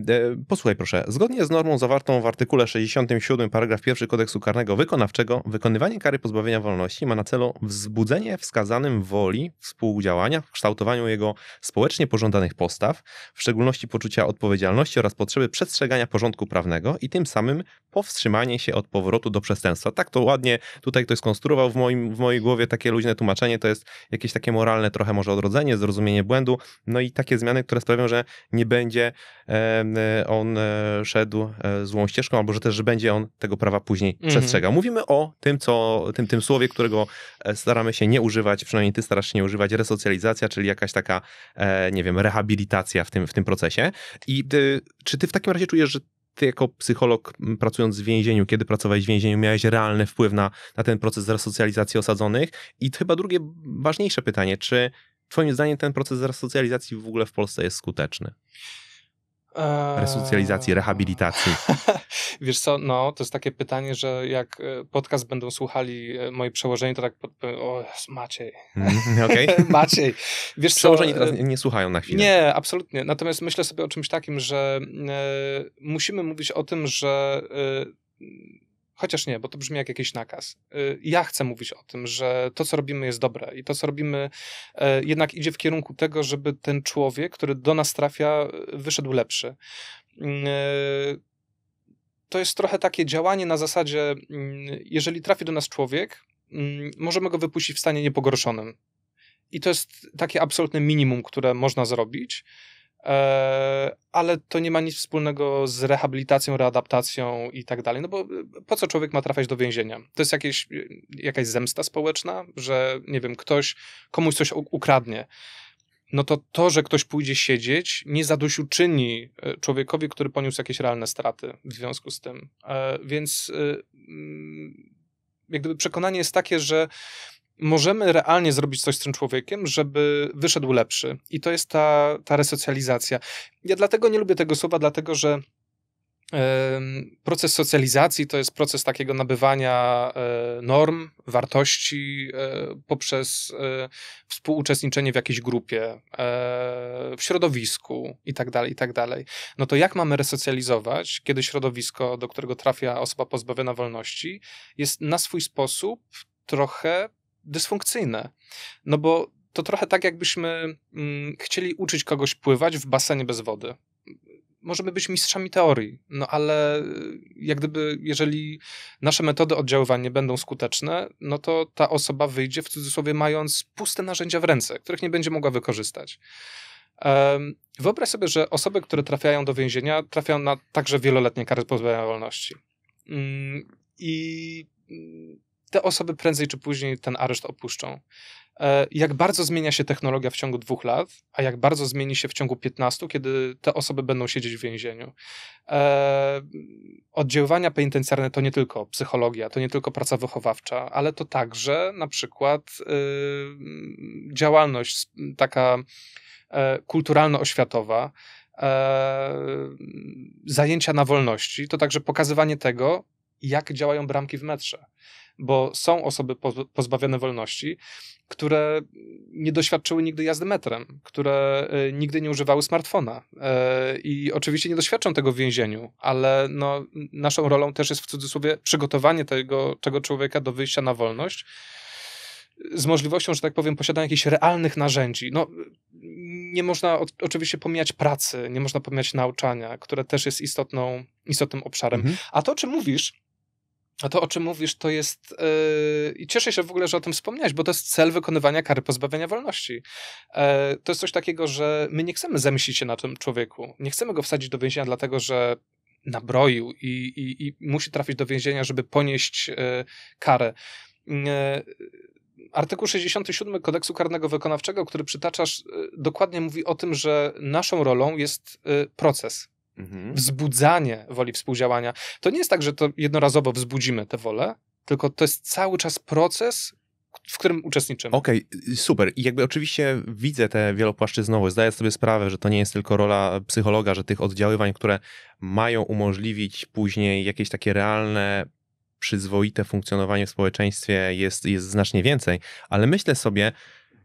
posłuchaj proszę. Zgodnie z normą zawartą w artykule 67 paragraf 1 kodeksu karnego wykonawczego, wykonywanie kary pozbawienia wolności ma na celu wzbudzenie wskazanym woli współdziałania w kształtowaniu jego społecznie pożądanych postaw, w szczególności poczucia odpowiedzialności oraz potrzeby przestrzegania porządku prawnego i tym samym powstrzymanie się od powrotu do przestępstwa. Tak to ładnie tutaj ktoś skonstruował w, moim, w mojej głowie takie luźne tłumaczenie, to jest jakieś takie takie moralne trochę może odrodzenie, zrozumienie błędu, no i takie zmiany, które sprawią, że nie będzie e, on e, szedł e, złą ścieżką, albo że też, że będzie on tego prawa później mhm. przestrzegał. Mówimy o tym, co, tym, tym słowie, którego staramy się nie używać, przynajmniej ty starasz się nie używać, resocjalizacja, czyli jakaś taka, nie wiem, rehabilitacja w tym, w tym procesie. I ty, czy ty w takim razie czujesz, że ty jako psycholog pracując w więzieniu, kiedy pracowałeś w więzieniu, miałeś realny wpływ na, na ten proces resocjalizacji osadzonych? I chyba drugie, ważniejsze pytanie, czy twoim zdaniem ten proces resocjalizacji w ogóle w Polsce jest skuteczny? Eee. resocjalizacji, rehabilitacji? Wiesz co, no, to jest takie pytanie, że jak e, podcast będą słuchali e, moi przełożeni, to tak powiem, o, Maciej. Mm, okay. Maciej. Wiesz przełożeni co, teraz e, nie, nie, słuchają na chwilę. Nie, absolutnie. Natomiast myślę sobie o czymś takim, że musimy mówić o tym, że Chociaż nie, bo to brzmi jak jakiś nakaz. Y, ja chcę mówić o tym, że to, co robimy, jest dobre i to, co robimy, e, jednak idzie w kierunku tego, żeby ten człowiek, który do nas trafia, wyszedł lepszy mm, e, to jest trochę takie działanie na zasadzie, mm, jeżeli trafi do nas człowiek, mm, możemy go wypuścić w stanie niepogorszonym. I to jest takie absolutne minimum, które można zrobić. E, ale to nie ma nic wspólnego z rehabilitacją, readaptacją i tak dalej. No bo e, po co człowiek ma trafiać do więzienia? To jest jakieś, e, jakaś zemsta społeczna, że nie wiem, ktoś komuś coś ukradnie. No to to, że ktoś pójdzie siedzieć, nie zadośćuczyni człowiekowi, który poniósł jakieś realne straty w związku z tym. Więc jak gdyby przekonanie jest takie, że możemy realnie zrobić coś z tym człowiekiem, żeby wyszedł lepszy. I to jest ta, ta resocjalizacja. Ja dlatego nie lubię tego słowa, dlatego że Proces socjalizacji to jest proces takiego nabywania e, norm, wartości e, poprzez e, współuczestniczenie w jakiejś grupie, w środowisku itd. Tak itd. Tak no to jak mamy resocjalizować, kiedy środowisko, do którego trafia osoba pozbawiona wolności, jest na swój sposób trochę dysfunkcyjne. No bo to trochę tak, jakbyśmy mm, chcieli uczyć kogoś pływać w basenie bez wody. Możemy być mistrzami teorii, no ale y, jak gdyby, jeżeli nasze metody oddziaływania nie będą skuteczne, no to ta osoba wyjdzie w cudzysłowie mając puste narzędzia w ręce, których nie będzie mogła wykorzystać. Wyobraź sobie, że osoby, które trafiają do więzienia, trafiają na także wieloletnie kary pozbawienia wolności. Mm, I mm, te osoby prędzej czy później ten areszt opuszczą. E, jak bardzo zmienia się technologia w ciągu dwóch lat, a jak bardzo zmieni się w ciągu 15, kiedy te osoby będą siedzieć w więzieniu. E, oddziaływania penitencjarne to nie tylko psychologia, to nie tylko praca wychowawcza, ale to także na przykład y, działalność taka e, kulturalno-oświatowa, zajęcia na wolności, to także pokazywanie tego, jak działają bramki w metrze bo są osoby pozbawione wolności, które nie doświadczyły nigdy jazdy metrem, które y, nigdy nie używały smartfona. Y, I oczywiście nie doświadczą tego w więzieniu, ale no, naszą rolą też jest w cudzysłowie przygotowanie tego, tego człowieka do wyjścia na wolność z możliwością, że tak powiem, posiadania jakichś realnych narzędzi. No, nie można oczywiście pomijać pracy, nie można pomijać nauczania, które też jest istotną, istotnym obszarem. Mhm. A to, o czym mówisz, a to, o czym mówisz, to jest. Yy, I cieszę się w ogóle, że o tym wspomniałeś, bo to jest cel wykonywania kary pozbawienia wolności. Yy, to jest coś takiego, że my nie chcemy zemścić się na tym człowieku. Nie chcemy go wsadzić do więzienia, dlatego że nabroił i, i, i musi trafić do więzienia, żeby ponieść yy, karę. E, artykuł 67 kodeksu karnego wykonawczego, który przytaczasz, dokładnie mówi o tym, że naszą rolą jest proces Mhm. wzbudzanie woli współdziałania. To nie jest tak, że to jednorazowo wzbudzimy tę wolę, tylko to jest cały czas proces, w którym uczestniczymy. Okej, okay, super. I jakby oczywiście widzę tę wielopłaszczyznowość, zdaję sobie sprawę, że to nie jest tylko rola psychologa, że tych oddziaływań, które mają umożliwić później jakieś takie realne, przyzwoite funkcjonowanie w społeczeństwie jest, jest znacznie więcej. Ale myślę sobie,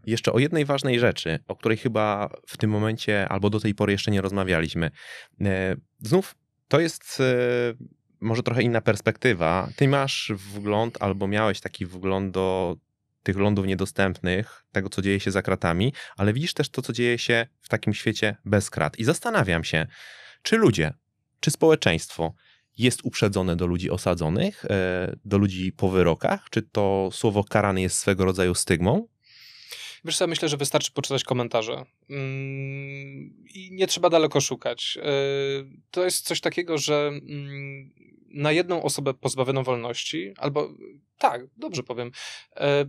jeszcze o jednej ważnej rzeczy, o której chyba w tym momencie albo do tej pory jeszcze nie rozmawialiśmy. E, znów to jest e, może trochę inna perspektywa. Ty masz wgląd albo miałeś taki wgląd do tych lądów niedostępnych, tego co dzieje się za kratami, ale widzisz też to, co dzieje się w takim świecie bez krat. I zastanawiam się, czy ludzie, czy społeczeństwo jest uprzedzone do ludzi osadzonych, e, do ludzi po wyrokach? Czy to słowo karany jest swego rodzaju stygmą? Wiesz co, myślę, że wystarczy poczytać komentarze. Mm, I nie trzeba daleko szukać. E, to jest coś takiego, że mm, na jedną osobę pozbawioną wolności, albo tak, dobrze powiem, e,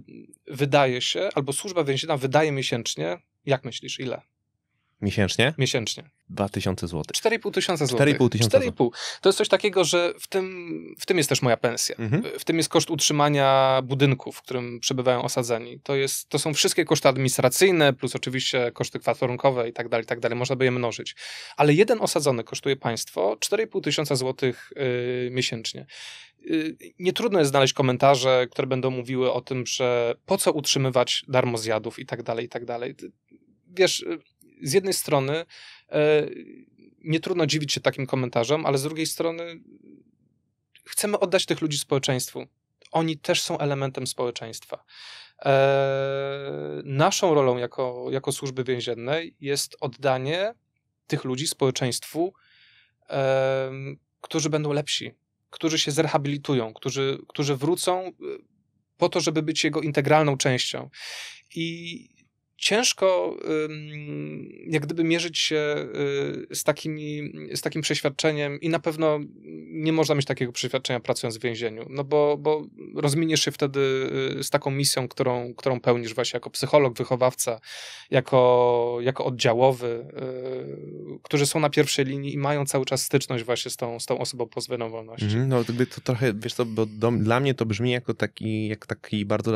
wydaje się, albo służba więzienna wydaje miesięcznie, jak myślisz, ile? Miesięcznie? Miesięcznie. 2000 zł. 4,5 tysiąca złotych. 4,5 zł. To jest coś takiego, że w tym, w tym jest też moja pensja. Mhm. W tym jest koszt utrzymania budynku, w którym przebywają osadzeni. To, jest, to są wszystkie koszty administracyjne, plus oczywiście koszty kwaterunkowe i tak dalej, tak dalej. Można by je mnożyć. Ale jeden osadzony kosztuje państwo 4,5 tysiąca złotych yy, miesięcznie. Yy, nie trudno jest znaleźć komentarze, które będą mówiły o tym, że po co utrzymywać darmo zjadów i tak dalej, i tak dalej. Wiesz, y, z jednej strony E, nie trudno dziwić się takim komentarzom, ale z drugiej strony chcemy oddać tych ludzi społeczeństwu. Oni też są elementem społeczeństwa. E, naszą rolą jako, jako służby więziennej jest oddanie tych ludzi społeczeństwu, e, którzy będą lepsi, którzy się zrehabilitują, którzy, którzy wrócą po to, żeby być jego integralną częścią. I ciężko jak gdyby mierzyć się y, z, takimi, z takim przeświadczeniem i na pewno nie można mieć takiego przeświadczenia pracując w więzieniu, no bo, bo rozminiesz się wtedy y, z taką misją, którą, którą pełnisz właśnie jako psycholog, wychowawca, jako, jako oddziałowy, y, którzy są na pierwszej linii i mają cały czas styczność właśnie z tą, z tą osobą pozbawioną wolności. Mhm, no to, to trochę, wiesz co, bo do, dla mnie to brzmi jako taki, jak taki bardzo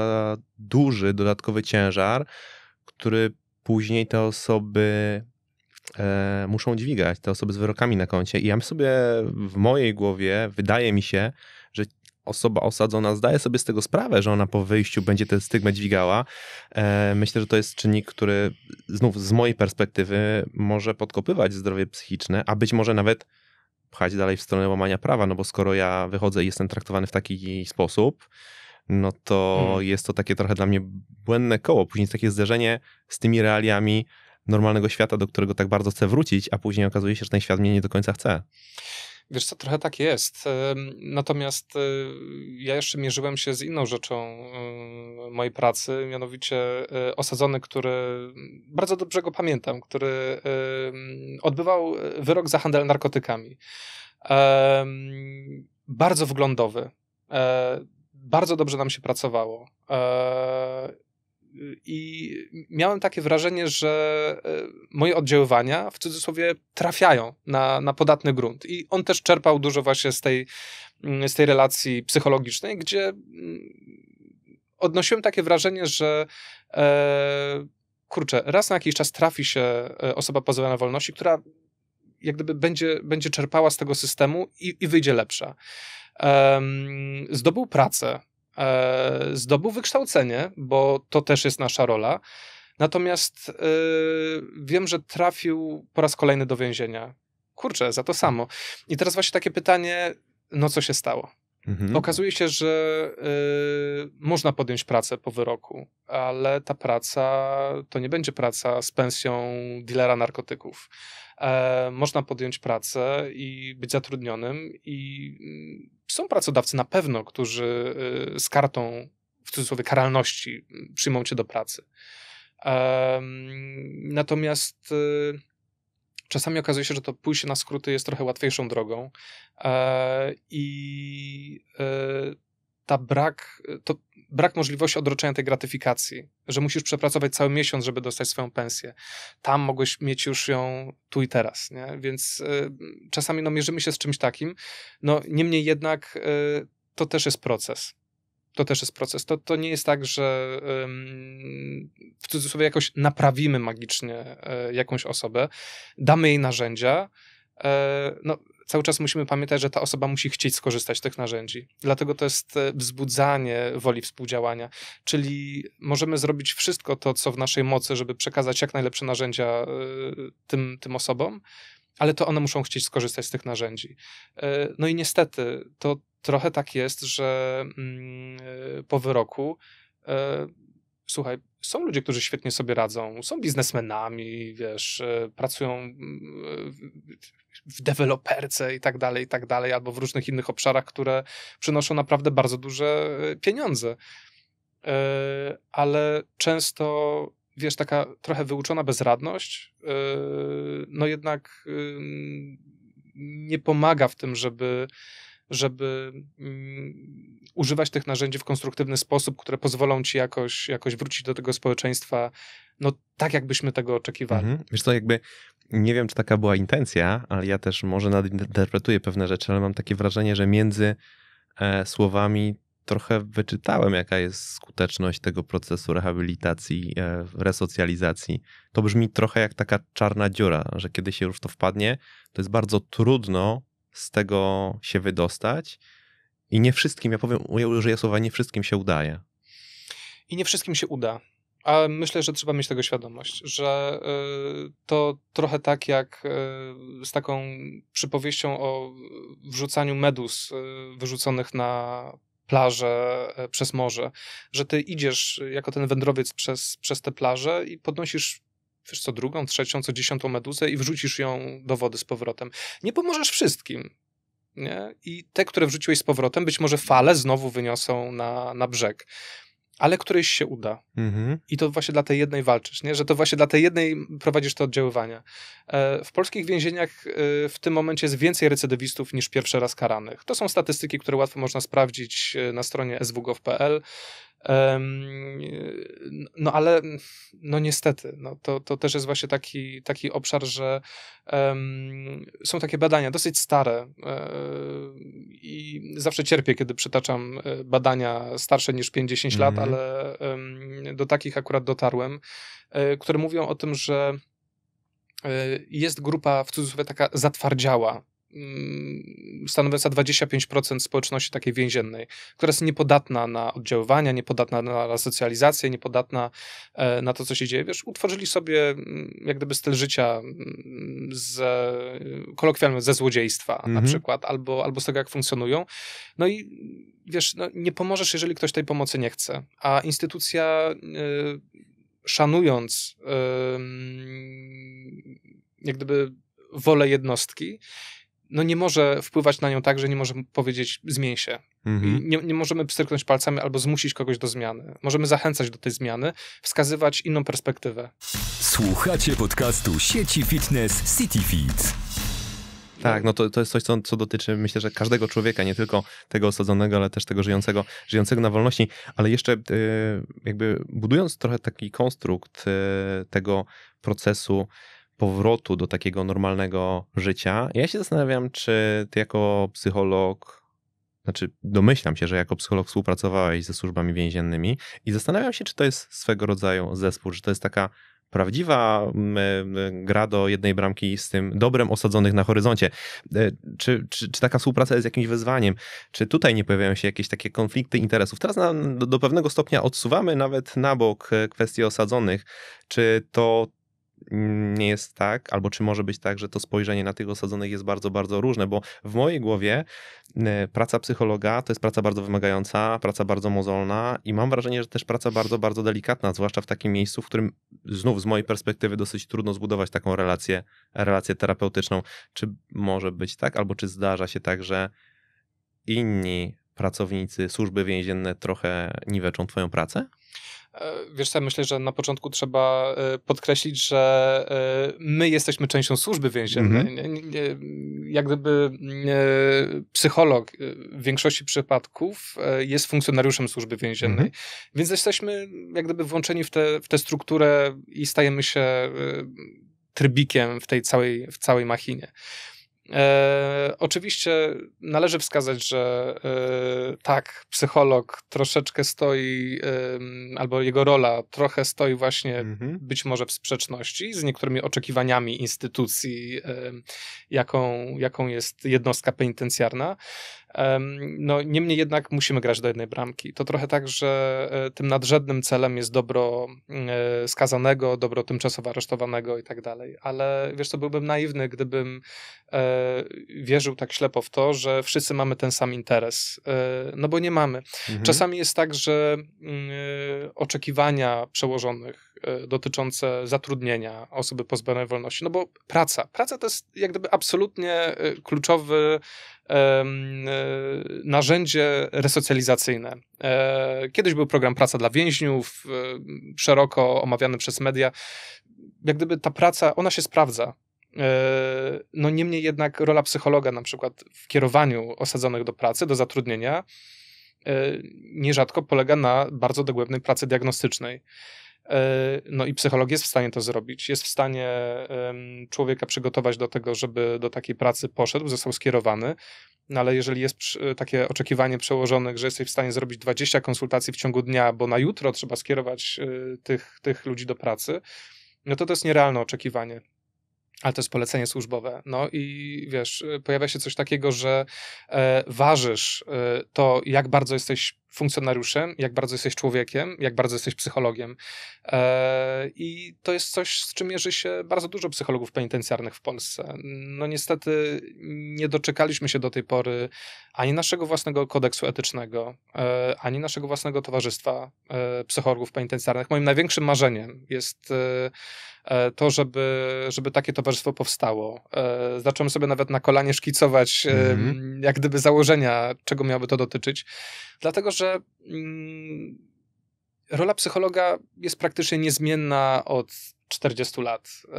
duży dodatkowy ciężar, który później te osoby e, muszą dźwigać, te osoby z wyrokami na koncie. I ja sobie w mojej głowie wydaje mi się, że osoba osadzona zdaje sobie z tego sprawę, że ona po wyjściu będzie tę stygmę dźwigała. E, myślę, że to jest czynnik, który znów z mojej perspektywy może podkopywać zdrowie psychiczne, a być może nawet pchać dalej w stronę łamania prawa, no bo skoro ja wychodzę i jestem traktowany w taki sposób, no to hmm. jest to takie trochę dla mnie błędne koło. Później jest takie zderzenie z tymi realiami normalnego świata, do którego tak bardzo chcę wrócić, a później okazuje się, że ten świat mnie nie do końca chce. Wiesz co, trochę tak jest. Natomiast e, ja jeszcze mierzyłem się z inną rzeczą mojej pracy, mianowicie e, osadzony, który bardzo dobrze go pamiętam, który odbywał wyrok za handel narkotykami. Bardzo wglądowy e, bardzo dobrze nam się pracowało. E, I miałem takie wrażenie, że e, moje oddziaływania w cudzysłowie trafiają na, na podatny grunt. I on też czerpał dużo właśnie z tej, mm, z tej relacji psychologicznej, gdzie mm, odnosiłem takie wrażenie, że e, kurczę, raz na jakiś czas trafi się osoba pozbawiona wolności, która jak gdyby będzie, będzie czerpała z tego systemu i, i wyjdzie lepsza zdobył pracę, e, zdobył wykształcenie, bo to też jest nasza rola. Natomiast y, wiem, że trafił po raz kolejny do więzienia. Kurczę, za to samo. I teraz właśnie takie pytanie, no co się stało? Mhm. Okazuje się, że y, można podjąć pracę po wyroku, ale ta praca to nie będzie praca z pensją dilera narkotyków. E, można podjąć pracę i być zatrudnionym i mm, są pracodawcy na pewno, którzy y, z kartą w cudzysłowie karalności mm, przyjmą cię do pracy. Natomiast y, czasami okazuje się, że to pójście na skróty jest trochę łatwiejszą drogą e, i y, ta brak, to brak możliwości odroczenia tej gratyfikacji, że musisz przepracować cały miesiąc, żeby dostać swoją pensję. Tam mogłeś mieć już ją tu i teraz, nie? Więc y, czasami no, mierzymy się z czymś takim. No, niemniej jednak y, to też jest proces. To też jest proces. To, to nie jest tak, że ym, w cudzysłowie jakoś naprawimy magicznie y, jakąś osobę, damy jej narzędzia. E, no, cały czas musimy pamiętać, że ta osoba musi chcieć skorzystać z tych narzędzi. Dlatego to jest e, wzbudzanie woli współdziałania, czyli możemy zrobić wszystko to, co w naszej mocy, żeby przekazać jak najlepsze narzędzia e, tym, tym osobom, ale to one muszą chcieć skorzystać z tych narzędzi. E, no i niestety to trochę tak jest, że mm, po wyroku słuchaj, są ludzie, którzy świetnie sobie radzą, są biznesmenami, wiesz, e, pracują mm, e, w deweloperce i tak dalej, i tak dalej, albo w różnych innych obszarach, które przynoszą naprawdę bardzo duże e, pieniądze. Ale często, wiesz, taka trochę wyuczona bezradność, no jednak nie pomaga w tym, żeby żeby mm, używać tych narzędzi w konstruktywny sposób, które pozwolą ci jakoś, jakoś wrócić do tego społeczeństwa, no tak jakbyśmy tego oczekiwali. Mhm. Wiesz jakby nie wiem, czy taka była intencja, ale ja też może nadinterpretuję pewne rzeczy, ale mam takie wrażenie, że między e, słowami trochę wyczytałem, jaka jest skuteczność tego procesu rehabilitacji, e, resocjalizacji. To brzmi trochę jak taka czarna dziura, że kiedy się już to wpadnie, to jest bardzo trudno z tego się wydostać. I nie wszystkim, ja powiem, użyję słowa, nie wszystkim się udaje. I nie wszystkim się uda. Ale myślę, że trzeba mieć tego świadomość, że y, to trochę tak jak y, z taką przypowieścią o wrzucaniu medus y, wyrzuconych na plażę przez morze, że ty idziesz jako ten wędrowiec przez, przez te plaże i podnosisz wiesz co, drugą, trzecią, co dziesiątą meduzę i wrzucisz ją do wody z powrotem. Nie pomożesz wszystkim. Nie? I te, które wrzuciłeś z powrotem, być może fale znowu wyniosą na, na brzeg ale któryś się uda. Mhm. I to właśnie dla tej jednej walczysz, nie? że to właśnie dla tej jednej prowadzisz te oddziaływania. E, w polskich więzieniach e, w tym momencie jest więcej recydywistów niż pierwszy raz karanych. To są statystyki, które łatwo można sprawdzić e, na stronie swgov.pl. No ale no niestety, no to, to też jest właśnie taki, taki obszar, że um, są takie badania dosyć stare e, i zawsze cierpię, kiedy przytaczam e, badania starsze niż 50 lat, mhm. ale um, do takich akurat dotarłem, e, które mówią o tym, że jest grupa w cudzysłowie taka zatwardziała Mm, stanowiąca 25% społeczności takiej więziennej, która jest niepodatna na oddziaływania, niepodatna na socjalizację, niepodatna e, na to, co się dzieje. Wiesz, utworzyli sobie mm, jak gdyby styl życia mm, z, e, kolokwialnie ze złodziejstwa mhm. na przykład, albo, albo z tego, jak funkcjonują. No i wiesz, no, nie pomożesz, jeżeli ktoś tej pomocy nie chce, a instytucja e, szanując yy, jak gdyby wolę jednostki, no nie może wpływać na nią tak, że nie może powiedzieć zmień się. Mhm. Nie, nie, możemy pstryknąć palcami albo zmusić kogoś do zmiany. Możemy zachęcać do tej zmiany, wskazywać inną perspektywę. Słuchacie podcastu sieci fitness CityFit. Tak, no to, to jest coś, co, co dotyczy myślę, że każdego człowieka, nie tylko tego osadzonego, ale też tego żyjącego, żyjącego na wolności, ale jeszcze yy, jakby budując trochę taki konstrukt yy, tego procesu powrotu do takiego normalnego życia. Ja się zastanawiam, czy ty jako psycholog, znaczy domyślam się, że jako psycholog współpracowałeś ze służbami więziennymi i zastanawiam się, czy to jest swego rodzaju zespół, czy to jest taka prawdziwa mm, y, gra do jednej bramki z tym dobrem osadzonych na horyzoncie. Y, czy, czy, czy, taka współpraca jest jakimś wyzwaniem? Czy tutaj nie pojawiają się jakieś takie konflikty interesów? Teraz na, do, do, pewnego stopnia odsuwamy nawet na bok y, kwestie osadzonych. Czy to nie jest tak, albo czy może być tak, że to spojrzenie na tych osadzonych jest bardzo, bardzo różne, bo w mojej głowie e, praca psychologa to jest praca bardzo wymagająca, praca bardzo mozolna i mam wrażenie, że też praca bardzo, bardzo delikatna, zwłaszcza w takim miejscu, w którym znów z mojej perspektywy dosyć trudno zbudować taką relację, relację terapeutyczną. Czy może być tak, albo czy zdarza się tak, że inni pracownicy służby więzienne trochę niweczą twoją pracę? E, wiesz co, myślę, że na początku trzeba e, podkreślić, że e, my jesteśmy częścią służby więziennej. Mm -hmm. Jak gdyby psycholog w większości przypadków jest funkcjonariuszem służby więziennej, mm -hmm. więc jesteśmy jak gdyby włączeni w, te, w tę strukturę i stajemy się trybikiem w tej całej, w całej machinie. E, oczywiście należy wskazać, że e, tak, psycholog troszeczkę stoi, e, albo jego rola trochę stoi właśnie mhm. być może w sprzeczności z niektórymi oczekiwaniami instytucji, jaką, jaką jest jednostka penitencjarna. No, niemniej jednak musimy grać do jednej bramki. To trochę tak, że e, tym nadrzędnym celem jest dobro mm, e, skazanego, dobro tymczasowo aresztowanego i tak dalej. Ale wiesz, to byłbym naiwny, gdybym e, wierzył tak ślepo w to, że wszyscy mamy ten sam interes. No bo nie mamy. Mhm. Czasami jest tak, że mm, oczekiwania przełożonych dotyczące zatrudnienia osoby pozbawionej wolności, no bo praca, praca to jest jak gdyby absolutnie kluczowy E, narzędzie resocjalizacyjne. E, kiedyś był program Praca dla więźniów, e, szeroko omawiany przez media. Jak gdyby ta praca, ona się sprawdza. No niemniej jednak rola psychologa na przykład w kierowaniu osadzonych do pracy, do zatrudnienia, nierzadko polega na bardzo dogłębnej pracy diagnostycznej. E, no i psycholog jest w stanie to zrobić, jest w stanie człowieka przygotować do tego, żeby do takiej pracy poszedł, został skierowany. No ale jeżeli jest e, takie oczekiwanie przełożonych, że jesteś w stanie zrobić 20 konsultacji w ciągu dnia, bo na jutro trzeba skierować e, tych, tych ludzi do pracy, no to to jest nierealne oczekiwanie. Ale to jest polecenie służbowe. No i wiesz, pojawia się coś takiego, że ważysz to, jak bardzo jesteś funkcjonariuszem, jak bardzo jesteś człowiekiem, jak bardzo jesteś psychologiem. E, I to jest coś, z czym mierzy się bardzo dużo psychologów penitencjarnych w Polsce. No niestety nie doczekaliśmy się do tej pory ani naszego własnego kodeksu etycznego, e, ani naszego własnego towarzystwa e, psychologów penitencjarnych. Moim największym marzeniem jest to, żeby, żeby takie towarzystwo powstało. Zacząłem sobie nawet na kolanie szkicować, mm -hmm. jak gdyby założenia, czego miałoby to dotyczyć. Dlatego, że mm, rola psychologa jest praktycznie niezmienna od 40 lat e,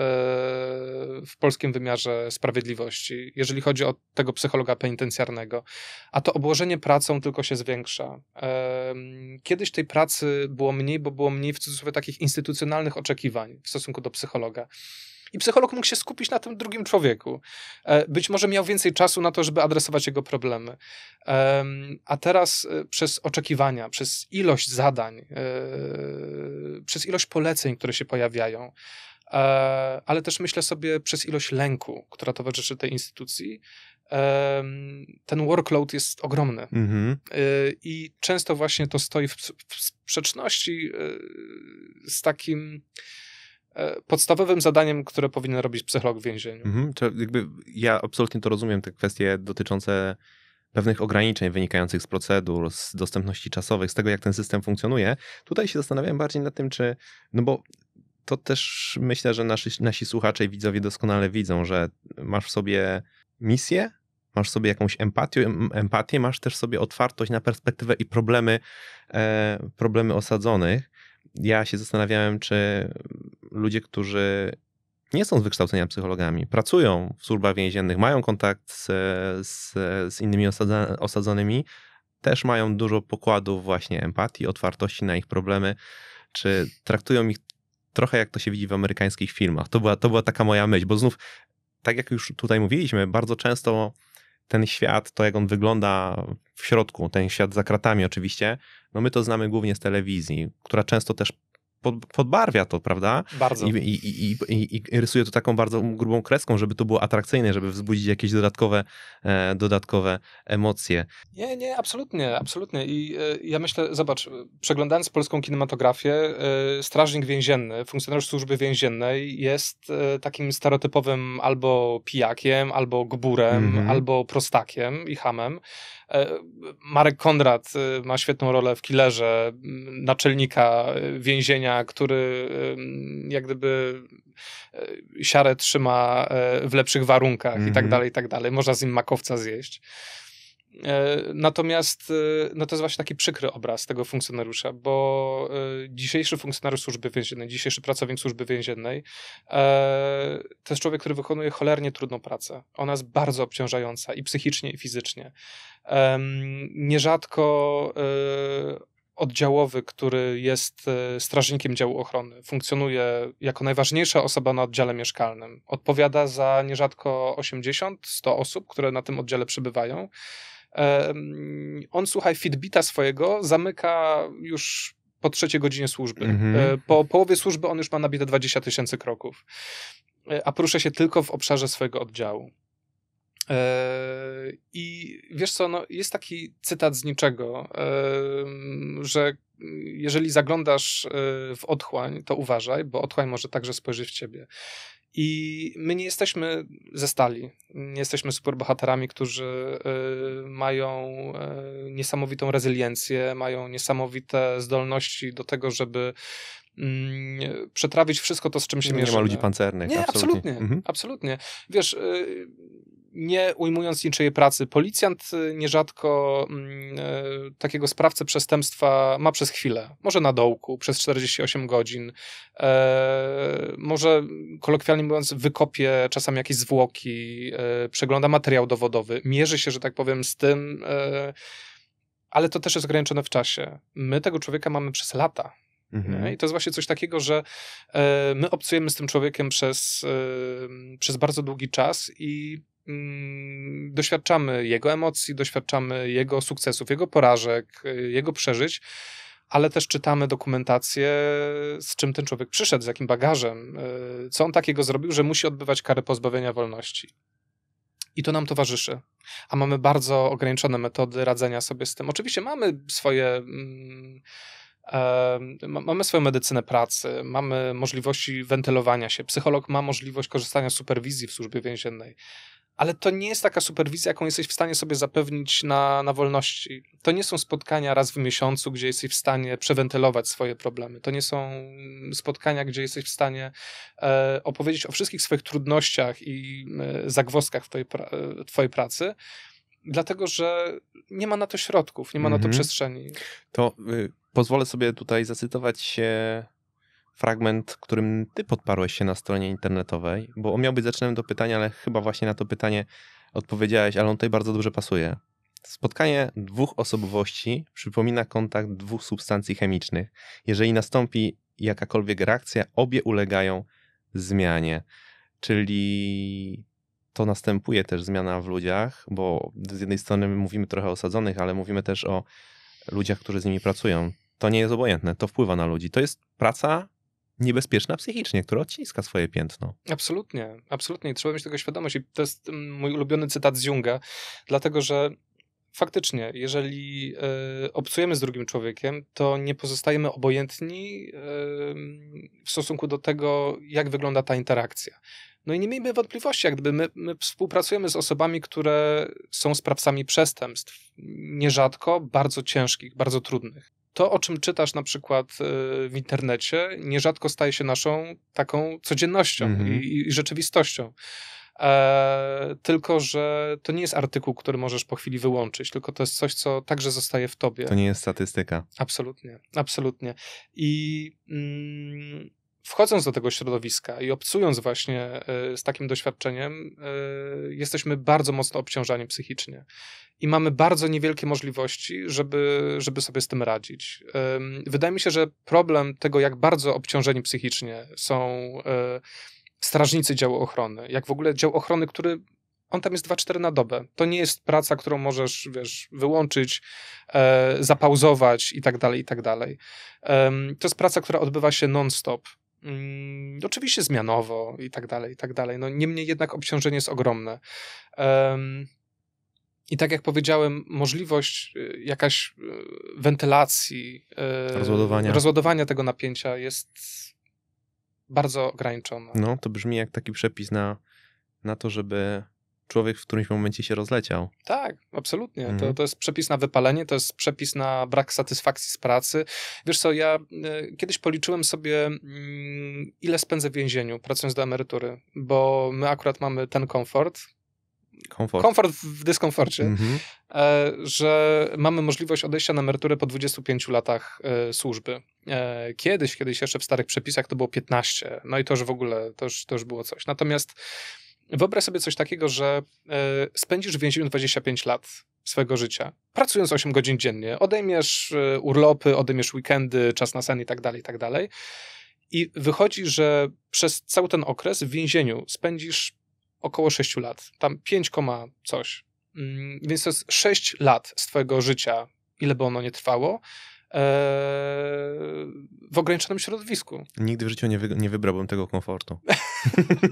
w polskim wymiarze sprawiedliwości, jeżeli chodzi o tego psychologa penitencjarnego. A to obłożenie pracą tylko się zwiększa. E, kiedyś tej pracy było mniej, bo było mniej w cudzysłowie takich instytucjonalnych oczekiwań w stosunku do psychologa. I psycholog mógł się skupić na tym drugim człowieku. E, być może miał więcej czasu na to, żeby adresować jego problemy. A teraz e, przez oczekiwania, przez ilość zadań, e, przez ilość poleceń, które się pojawiają, ale też myślę sobie przez ilość lęku, która towarzyszy tej instytucji, ten workload jest ogromny. Mhm. I często właśnie to stoi w sprzeczności z takim E, podstawowym zadaniem, które powinien robić psycholog w więzieniu. Mhm, to jakby ja absolutnie to rozumiem, te kwestie dotyczące pewnych ograniczeń wynikających z procedur, z dostępności czasowych, z tego, jak ten system funkcjonuje. Tutaj się zastanawiałem bardziej nad tym, czy, no bo to też myślę, że nasi, nasi słuchacze i widzowie doskonale widzą, że masz w sobie misję, masz sobie jakąś empatię, empatię masz też sobie otwartość na perspektywę i problemy, e, problemy osadzonych. Ja się zastanawiałem, czy ludzie, którzy nie są z wykształcenia psychologami, pracują w służbach więziennych, mają kontakt z, z, z innymi osadzonymi, też mają dużo pokładów właśnie empatii, otwartości na ich problemy, czy traktują ich trochę jak to się widzi w amerykańskich filmach. To była, to była taka moja myśl, bo znów, tak jak już tutaj mówiliśmy, bardzo często ten świat, to jak on wygląda w środku, ten świat za kratami oczywiście, no my to znamy głównie z telewizji, która często też pod, podbarwia to, prawda? Bardzo. I, i, i, I, rysuje to taką bardzo grubą kreską, żeby to było atrakcyjne, żeby wzbudzić jakieś dodatkowe, e, dodatkowe emocje. Nie, nie, absolutnie, absolutnie. I e, ja myślę, zobacz, przeglądając polską kinematografię, e, strażnik więzienny, funkcjonariusz służby więziennej jest e, takim stereotypowym albo pijakiem, albo gburem, mm -hmm. albo prostakiem i hamem. E, Marek Konrad e, ma świetną rolę w Killerze, mm, naczelnika e, więzienia, który jak gdyby siarę trzyma w lepszych warunkach mm -hmm. i tak mhm. dalej, i tak dalej. Można z nim makowca zjeść. E, natomiast e, no to jest właśnie taki przykry obraz tego funkcjonariusza, bo e, dzisiejszy funkcjonariusz służby więziennej, dzisiejszy pracownik służby więziennej to jest człowiek, który wykonuje cholernie trudną pracę. Ona jest bardzo obciążająca i psychicznie, i fizycznie. Nierzadko oddziałowy, który jest strażnikiem działu ochrony, funkcjonuje jako najważniejsza osoba na oddziale mieszkalnym. Odpowiada za nierzadko 80-100 osób, które na tym oddziale przebywają. On, słuchaj, Fitbita swojego zamyka już po trzeciej godzinie służby. Mhm. E, po połowie służby on już ma nabite 20 tysięcy kroków, e, a porusza się tylko w obszarze swojego oddziału. E, I wiesz co, no, jest taki cytat z niczego, że jeżeli zaglądasz w otchłań, to uważaj, bo otchłań może także spojrzeć w ciebie. I my nie jesteśmy ze stali, nie jesteśmy superbohaterami, którzy y, mają y, niesamowitą rezyliencję, mają niesamowite zdolności do tego, żeby mm, przetrawić wszystko to, z czym się mierzymy. Nie ma ludzi pancernych. Nie, absolutnie. Absolutnie. Mhm. absolutnie. Wiesz, y, nie ujmując niczyjej pracy, policjant y, nierzadko mm, y, takiego sprawcę przestępstwa ma przez chwilę, może na dołku, przez 48 godzin, e, może kolokwialnie mówiąc wykopie czasami jakieś zwłoki, e, przegląda materiał dowodowy, mierzy się, że tak powiem, z tym, e, ale to też jest ograniczone w czasie. My tego człowieka mamy przez lata, Mhm. I to jest właśnie coś takiego, że my obcujemy z tym człowiekiem przez, przez bardzo długi czas i Mm, doświadczamy jego emocji, doświadczamy jego sukcesów, jego porażek, y, jego przeżyć, ale też czytamy dokumentację, z czym ten człowiek przyszedł, z jakim bagażem, y, co on takiego zrobił, że musi odbywać karę pozbawienia wolności. I to nam towarzyszy. A mamy bardzo ograniczone metody radzenia sobie z tym. Oczywiście mamy swoje. Mm, e, mamy swoją medycynę pracy, mamy możliwości wentylowania się. Psycholog ma możliwość korzystania z superwizji w służbie więziennej, ale to nie jest taka superwizja, jaką jesteś w stanie sobie zapewnić na, na wolności. To nie są spotkania raz w miesiącu, gdzie jesteś w stanie przewentylować swoje problemy. To nie są spotkania, gdzie jesteś w stanie e, opowiedzieć o wszystkich swoich trudnościach i e, zagwozdkach w twojej, pra e, twojej pracy dlatego że nie ma na to środków, nie ma na to mhm. przestrzeni. To y, pozwolę sobie tutaj zacytować się fragment, którym ty podparłeś się na stronie internetowej, bo on miał być zaczynem do pytania, ale chyba właśnie na to pytanie odpowiedziałeś, ale on tutaj bardzo dobrze pasuje. Spotkanie dwóch osobowości przypomina kontakt dwóch substancji chemicznych. Jeżeli nastąpi jakakolwiek reakcja, obie ulegają zmianie. Czyli to następuje też zmiana w ludziach, bo z jednej strony mówimy trochę o osadzonych, ale mówimy też o ludziach, którzy z nimi pracują. To nie jest obojętne, to wpływa na ludzi. To jest praca niebezpieczna psychicznie, która odciska swoje piętno. Absolutnie, absolutnie. trzeba mieć tego świadomość. I to jest mm, mój ulubiony cytat z Junga, dlatego że faktycznie, jeżeli y, obcujemy z drugim człowiekiem, to nie pozostajemy obojętni y, w stosunku do tego, jak wygląda ta interakcja. No i nie miejmy wątpliwości, jak gdyby my, my, współpracujemy z osobami, które są sprawcami przestępstw, nierzadko bardzo ciężkich, bardzo trudnych to, o czym czytasz na przykład e, w internecie, nierzadko staje się naszą taką codziennością mhm. i, i rzeczywistością. E, tylko, że to nie jest artykuł, który możesz po chwili wyłączyć, tylko to jest coś, co także zostaje w tobie. To nie jest statystyka. Absolutnie, absolutnie. I mm, wchodząc do tego środowiska i obcując właśnie e, z takim doświadczeniem, e, jesteśmy bardzo mocno obciążani psychicznie i mamy bardzo niewielkie możliwości, żeby, żeby sobie z tym radzić. Wydaje mi się, że problem tego, jak bardzo obciążeni psychicznie są e, strażnicy działu ochrony, jak w ogóle dział ochrony, który on tam jest 2-4 na dobę. To nie jest praca, którą możesz, wiesz, wyłączyć, e, zapauzować i tak dalej, i tak dalej. E, to jest praca, która odbywa się non-stop. Mm, oczywiście zmianowo i tak dalej, i tak dalej. No, niemniej jednak obciążenie jest ogromne. Um, i tak jak powiedziałem, możliwość y, jakaś y, wentylacji, y, rozładowania, rozładowania tego napięcia jest bardzo ograniczona. No, to brzmi jak taki przepis na, na to, żeby człowiek w którymś momencie się rozleciał. Tak, absolutnie. To, mhm. to jest przepis na wypalenie, to jest przepis na brak satysfakcji z pracy. Wiesz co, ja e, kiedyś policzyłem sobie, mm, ile spędzę w więzieniu pracując do emerytury, bo my akurat mamy ten komfort. Komfort. komfort w dyskomforcie, mm -hmm. że mamy możliwość odejścia na emeryturę po 25 latach e, służby. Kiedyś, kiedyś jeszcze w starych przepisach to było 15, no i to już w ogóle, to już, to już było coś. Natomiast wyobraź sobie coś takiego, że e, spędzisz w więzieniu 25 lat swojego życia, pracując 8 godzin dziennie, odejmiesz e, urlopy, odejmiesz weekendy, czas na sen i tak dalej, i tak dalej. I wychodzi, że przez cały ten okres w więzieniu spędzisz około 6 lat, tam 5, coś. Mm, więc to jest 6 lat z twojego życia, ile by ono nie trwało, E, w ograniczonym środowisku. Nigdy w życiu nie, wy, nie wybrałbym tego komfortu.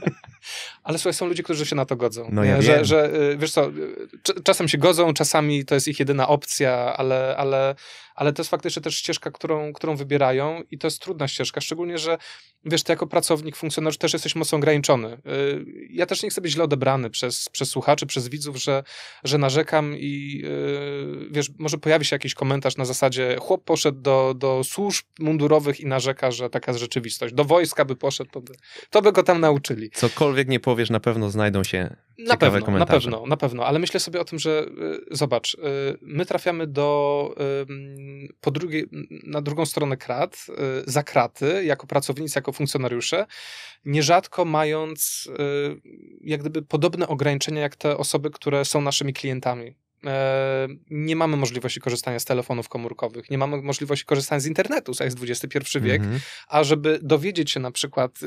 Ale słuchaj, są ludzie, którzy się na to godzą. No ja że, że, y, wiesz co, y, czasem się godzą, czasami to jest ich jedyna opcja, ale, ale ale to jest faktycznie też ścieżka, którą, którą wybierają i to jest trudna ścieżka, szczególnie, że wiesz, ty jako pracownik, funkcjonariusz też jesteś mocno ograniczony. Y, ja też nie chcę być źle odebrany przez, przez słuchaczy, przez widzów, że, że narzekam i y, wiesz, może pojawi się jakiś komentarz na zasadzie chłop poszedł do, do służb mundurowych i narzeka, że taka jest rzeczywistość. Do wojska by poszedł, to by, to by go tam nauczyli. Cokolwiek nie powiesz, na pewno znajdą się na pewno, komentarze. Na pewno, na pewno, ale myślę sobie o tym, że y, zobacz, my trafiamy do po drugiej, na drugą stronę krat, y, za kraty, jako pracownicy, jako funkcjonariusze, nierzadko mając y, jak gdyby podobne ograniczenia jak te osoby, które są naszymi klientami. E, nie mamy możliwości korzystania z telefonów komórkowych, nie mamy możliwości korzystania z internetu, to jest XXI wiek, mhm. a żeby dowiedzieć się na przykład, y,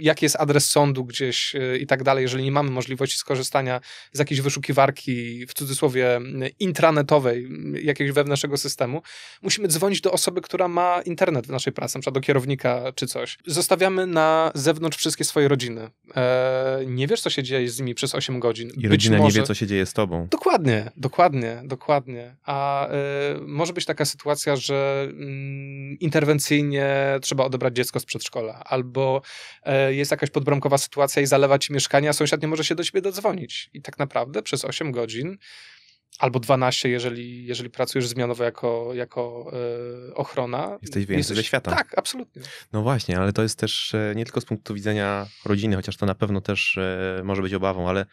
jaki jest adres sądu gdzieś y, i tak dalej, jeżeli nie mamy możliwości skorzystania z jakiejś wyszukiwarki, w cudzysłowie y, intranetowej, jakiegoś wewnętrznego systemu, musimy dzwonić do osoby, która ma internet w naszej pracy, na przykład do kierownika czy coś. Zostawiamy na zewnątrz wszystkie swoje rodziny. E, nie wiesz, co się dzieje z nimi przez 8 godzin. I rodzina może... nie wie, co się dzieje z tobą. Dokładnie. Dokładnie, dokładnie, A y, może być taka sytuacja, że y, interwencyjnie trzeba odebrać dziecko z przedszkola, albo y, jest jakaś podbramkowa sytuacja i zalewać mieszkania, a sąsiad nie może się do ciebie dodzwonić. I tak naprawdę przez 8 godzin albo 12, jeżeli, jeżeli pracujesz zmianowo jako, jako y, ochrona. Jesteś więcej jesteś, ze świata. Tak, absolutnie. No właśnie, ale to jest też e, nie tylko z punktu widzenia rodziny, chociaż to na pewno też y, może być obawą, ale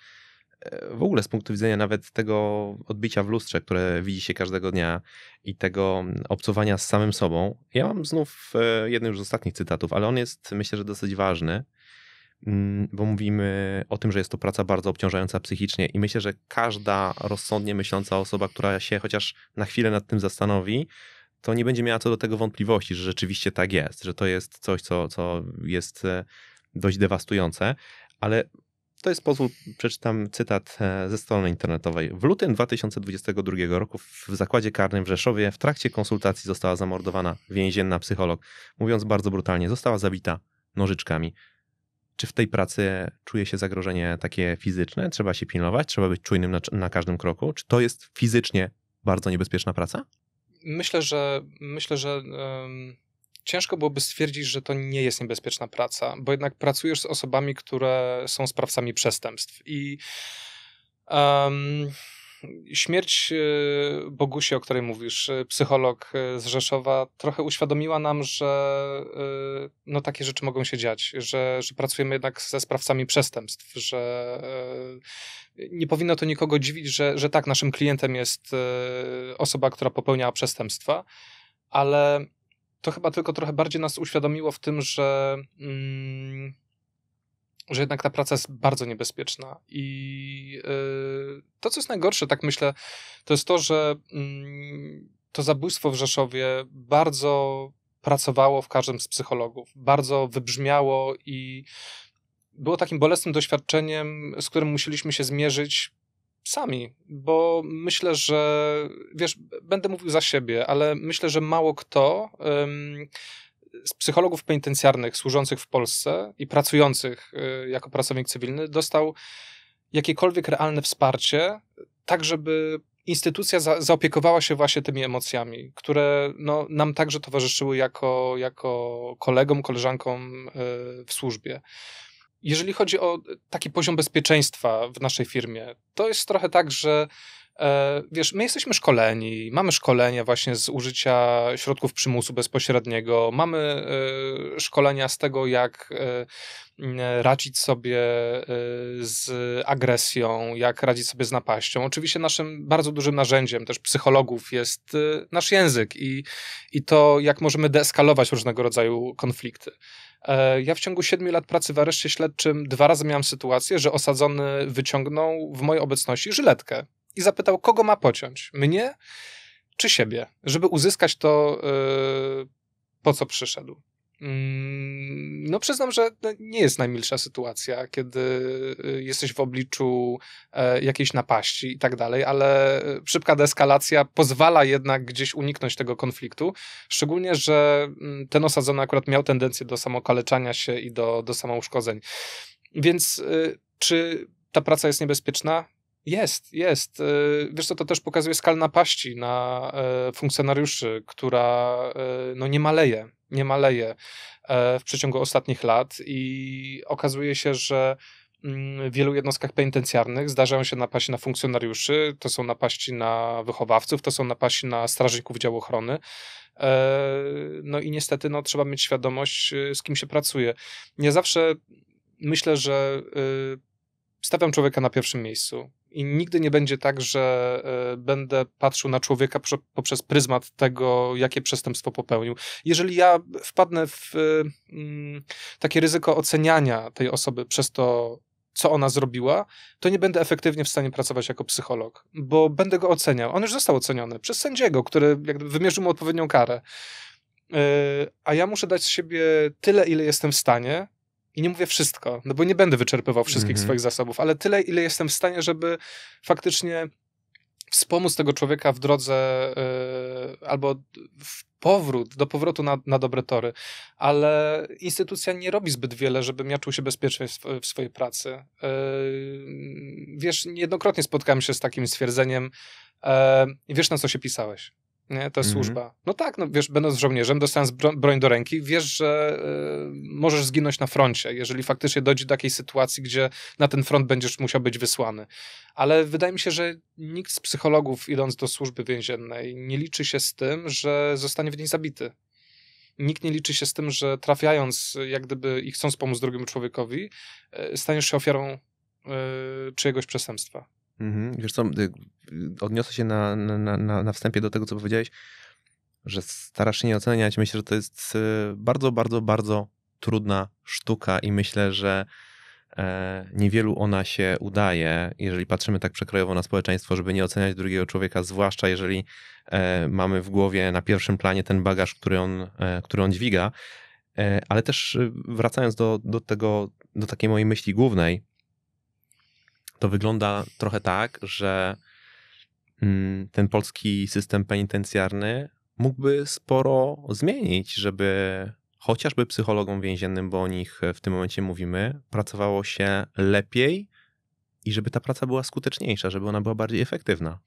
E, w ogóle z punktu widzenia nawet tego odbicia w lustrze, które widzi się każdego dnia i tego mm, obcowania z samym sobą. Ja mam znów e, jeden już z ostatnich cytatów, ale on jest myślę, że dosyć ważny, mm, bo mówimy o tym, że jest to praca bardzo obciążająca psychicznie i myślę, że każda rozsądnie myśląca osoba, która się chociaż na chwilę nad tym zastanowi, to nie będzie miała co do tego wątpliwości, że rzeczywiście tak jest, że to jest coś, co, co jest e, dość dewastujące, ale to jest pozwól, przeczytam cytat e, ze strony internetowej. W lutym 2022 roku w zakładzie karnym w Rzeszowie w trakcie konsultacji została zamordowana więzienna psycholog. Mówiąc bardzo brutalnie, została zabita nożyczkami. Czy w tej pracy czuje się zagrożenie takie fizyczne? Trzeba się pilnować, trzeba być czujnym na, na każdym kroku. Czy to jest fizycznie bardzo niebezpieczna praca? Myślę, że myślę, że ciężko byłoby stwierdzić, że to nie jest niebezpieczna praca, bo jednak pracujesz z osobami, które są sprawcami przestępstw. I um, śmierć e, Bogusi, o której mówisz, e, psycholog e, z Rzeszowa, trochę uświadomiła nam, że no, takie rzeczy mogą się dziać, że, że pracujemy jednak ze sprawcami przestępstw, że nie powinno to nikogo dziwić, że, że tak, naszym klientem jest osoba, która popełniała przestępstwa, ale to chyba tylko trochę bardziej nas uświadomiło w tym, że, mm, że jednak ta praca jest bardzo niebezpieczna. I y, to, co jest najgorsze, tak myślę, to jest to, że mm, to zabójstwo w Rzeszowie bardzo pracowało w każdym z psychologów, bardzo wybrzmiało i było takim bolesnym doświadczeniem, z którym musieliśmy się zmierzyć sami, bo myślę, że wiesz, będę mówił za siebie, ale myślę, że mało kto z psychologów penitencjarnych służących w Polsce i pracujących y, jako pracownik cywilny dostał jakiekolwiek realne wsparcie, tak żeby instytucja za, zaopiekowała się właśnie tymi emocjami, które no, nam także towarzyszyły jako, jako kolegom, koleżankom y, w służbie jeżeli chodzi o taki poziom bezpieczeństwa w naszej firmie, to jest trochę tak, że e, wiesz, my jesteśmy szkoleni, mamy szkolenia właśnie z użycia środków przymusu bezpośredniego, mamy e, szkolenia z tego, jak e, radzić sobie z agresją, jak radzić sobie z napaścią. Oczywiście naszym bardzo dużym narzędziem też psychologów jest nasz język i, i to, jak możemy deeskalować różnego rodzaju konflikty. E, ja w ciągu siedmiu lat pracy w areszcie śledczym dwa razy miałem sytuację, że osadzony wyciągnął w mojej obecności żyletkę i zapytał, kogo ma pociąć, mnie czy siebie, żeby uzyskać to, e, po co przyszedł. Mm, no, przyznam, że no, nie jest najmilsza sytuacja, kiedy y, jesteś w obliczu e, jakiejś napaści i tak dalej, ale szybka deeskalacja pozwala jednak gdzieś uniknąć tego konfliktu. Szczególnie, że mm, ten osadzony akurat miał tendencję do samokaleczania się i do, do samouszkodzeń. Więc y, czy ta praca jest niebezpieczna? Jest, jest. Y, wiesz co, to też pokazuje skalę napaści na e, funkcjonariuszy, która e, no, nie maleje nie maleje e, w przeciągu ostatnich lat i okazuje się, że mm, w wielu jednostkach penitencjarnych zdarzają się napaści na funkcjonariuszy, to są napaści na wychowawców, to są napaści na strażników działu ochrony. E, no i niestety no, trzeba mieć świadomość, y, z kim się pracuje. Nie zawsze myślę, że y, stawiam człowieka na pierwszym miejscu. I nigdy nie będzie tak, że e, będę patrzył na człowieka poprzez pryzmat tego, jakie przestępstwo popełnił. Jeżeli ja wpadnę w e, mm, takie ryzyko oceniania tej osoby przez to, co ona zrobiła, to nie będę efektywnie w stanie pracować jako psycholog, bo będę go oceniał. On już został oceniony przez sędziego, który wymierzył mu odpowiednią karę. E, a ja muszę dać z siebie tyle, ile jestem w stanie, i nie mówię wszystko, no bo nie będę wyczerpywał wszystkich mhm. swoich zasobów, ale tyle, ile jestem w stanie, żeby faktycznie wspomóc tego człowieka w drodze yy, albo w powrót, do powrotu na, na dobre tory, ale instytucja nie robi zbyt wiele, żebym ja czuł się bezpiecznie w, w swojej pracy. Yy, wiesz, niejednokrotnie spotkałem się z takim stwierdzeniem, yy, wiesz na co się pisałeś nie? Ta mm służba. No tak, no wiesz, będąc żołnierzem, dostając broń do ręki, wiesz, że y, możesz zginąć na froncie, jeżeli faktycznie dojdzie do takiej sytuacji, gdzie na ten front będziesz musiał być wysłany. Ale wydaje mi się, że nikt z psychologów, idąc do służby więziennej, nie liczy się z tym, że zostanie w niej zabity. Nikt nie liczy się z tym, że trafiając, jak gdyby i chcąc pomóc drugiemu człowiekowi, y, staniesz się ofiarą y, czyjegoś przestępstwa. Mhm. Wiesz co, y, y, odniosę się na, na, na, na wstępie do tego, co powiedziałeś, że starasz się nie oceniać. Myślę, że to jest y, bardzo, bardzo, bardzo trudna sztuka i myślę, że e, niewielu ona się udaje, jeżeli patrzymy tak przekrojowo na społeczeństwo, żeby nie oceniać drugiego człowieka, zwłaszcza jeżeli e, mamy w głowie na pierwszym planie ten bagaż, który on, e, który on dźwiga. Ale też wracając do, do tego, do takiej mojej myśli głównej, to wygląda trochę tak, że mm, ten polski system penitencjarny mógłby sporo zmienić, żeby chociażby psychologom więziennym, bo o nich w tym momencie mówimy, pracowało się lepiej i żeby ta praca była skuteczniejsza, żeby ona była bardziej efektywna.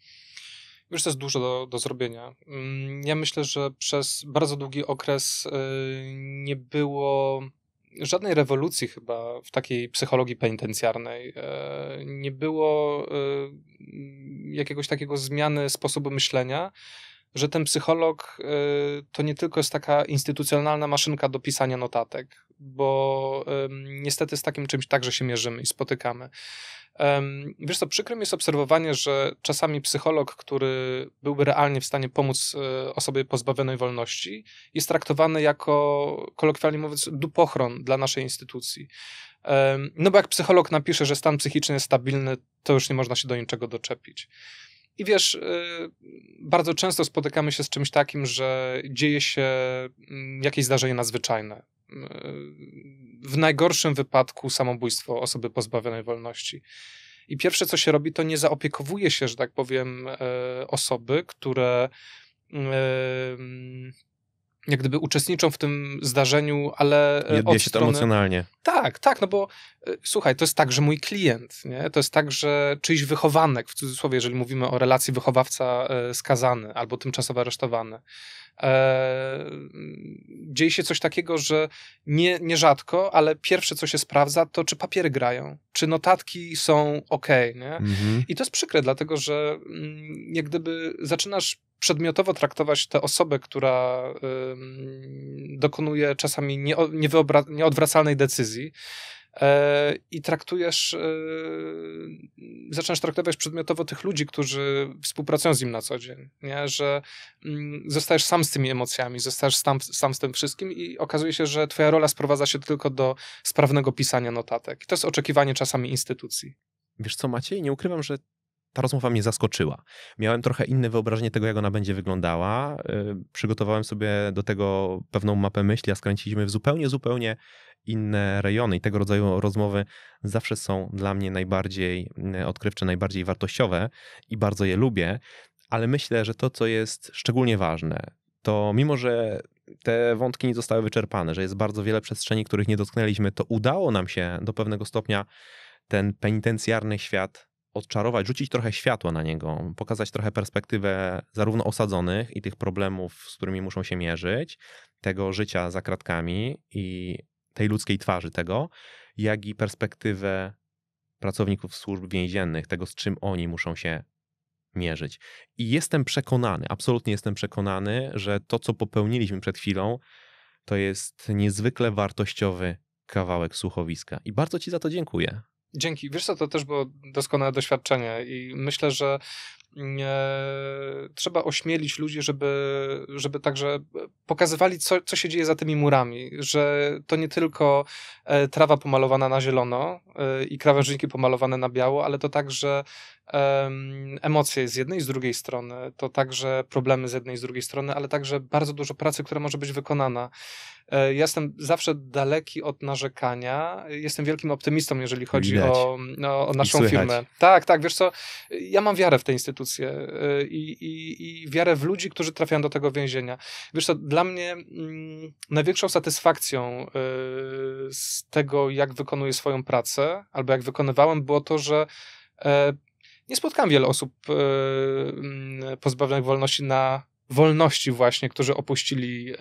Wiesz, to jest dużo do, do zrobienia. Mm, ja myślę, że przez bardzo długi okres y, nie było żadnej rewolucji chyba w takiej psychologii penitencjarnej e, nie było e, jakiegoś takiego zmiany sposobu myślenia, że ten psycholog e, to nie tylko jest taka instytucjonalna maszynka do pisania notatek, bo niestety z takim czymś także się mierzymy i spotykamy. Wiesz co, przykre mi jest obserwowanie, że czasami psycholog, który byłby realnie w stanie pomóc e, osobie pozbawionej wolności, jest traktowany jako, kolokwialnie mówiąc, dupochron dla naszej instytucji. No bo jak psycholog napisze, że stan psychiczny jest stabilny, to już nie można się do niczego doczepić. I wiesz, e, bardzo często spotykamy się z czymś takim, że dzieje się mm, jakieś zdarzenie nadzwyczajne w najgorszym wypadku samobójstwo osoby pozbawionej wolności. I pierwsze, co się robi, to nie zaopiekowuje się, że tak powiem, e, osoby, które e, jak gdyby uczestniczą w tym zdarzeniu, ale. Jednie się strony... to emocjonalnie. Tak, tak, no bo e, słuchaj, to jest także mój klient, nie? to jest także czyjś wychowanek, w cudzysłowie, jeżeli mówimy o relacji wychowawca-skazany albo tymczasowo aresztowany e, dzieje się coś takiego, że nie, nierzadko, ale pierwsze, co się sprawdza, to czy papiery grają, czy notatki są ok. Nie? Mhm. I to jest przykre, dlatego że mm, jak gdyby zaczynasz przedmiotowo traktować tę osobę, która y, dokonuje czasami nie, nieodwracalnej decyzji, E, i traktujesz, e, zaczynasz traktować przedmiotowo tych ludzi, którzy współpracują z nim na co dzień, nie? że mm, zostajesz sam z tymi emocjami, zostajesz sam, sam z tym wszystkim i okazuje się, że twoja rola sprowadza się tylko do sprawnego pisania notatek. I to jest oczekiwanie czasami instytucji. Wiesz co, Maciej, nie ukrywam, że ta rozmowa mnie zaskoczyła. Miałem trochę inne wyobrażenie tego, jak ona będzie wyglądała. Y, przygotowałem sobie do tego pewną mapę myśli, a skręciliśmy w zupełnie, zupełnie inne rejony. I tego rodzaju rozmowy zawsze są dla mnie najbardziej y, odkrywcze, najbardziej wartościowe i bardzo je lubię. Ale myślę, że to, co jest szczególnie ważne, to mimo, że te wątki nie zostały wyczerpane, że jest bardzo wiele przestrzeni, których nie dotknęliśmy, to udało nam się do pewnego stopnia ten penitencjarny świat odczarować, rzucić trochę światła na niego, pokazać trochę perspektywę zarówno osadzonych i tych problemów, z którymi muszą się mierzyć, tego życia za kratkami i tej ludzkiej twarzy tego, jak i perspektywę pracowników służb więziennych, tego z czym oni muszą się mierzyć. I jestem przekonany, absolutnie jestem przekonany, że to, co popełniliśmy przed chwilą, to jest niezwykle wartościowy kawałek słuchowiska. I bardzo Ci za to dziękuję. Dzięki. Wiesz co, to też było doskonałe doświadczenie i myślę, że nie, mm, trzeba ośmielić ludzi, żeby, żeby także pokazywali, co, co się dzieje za tymi murami, że to nie tylko e, trawa pomalowana na zielono e, i krawężniki pomalowane na biało, ale to także emocje z jednej i z drugiej strony, to także problemy z jednej i z drugiej strony, ale także bardzo dużo pracy, która może być wykonana. E, ja jestem zawsze daleki od narzekania. Jestem wielkim optymistą, jeżeli chodzi o, no, o naszą firmę. Tak, tak, wiesz co, ja mam wiarę w tę instytucję e, i, i, i wiarę w ludzi, którzy trafiają do tego więzienia. Wiesz co, dla mnie mm, największą satysfakcją y, z tego, jak wykonuję swoją pracę, albo jak wykonywałem, było to, że nie spotkałem wiele osób e, mm, pozbawionych wolności na wolności właśnie, którzy opuścili e,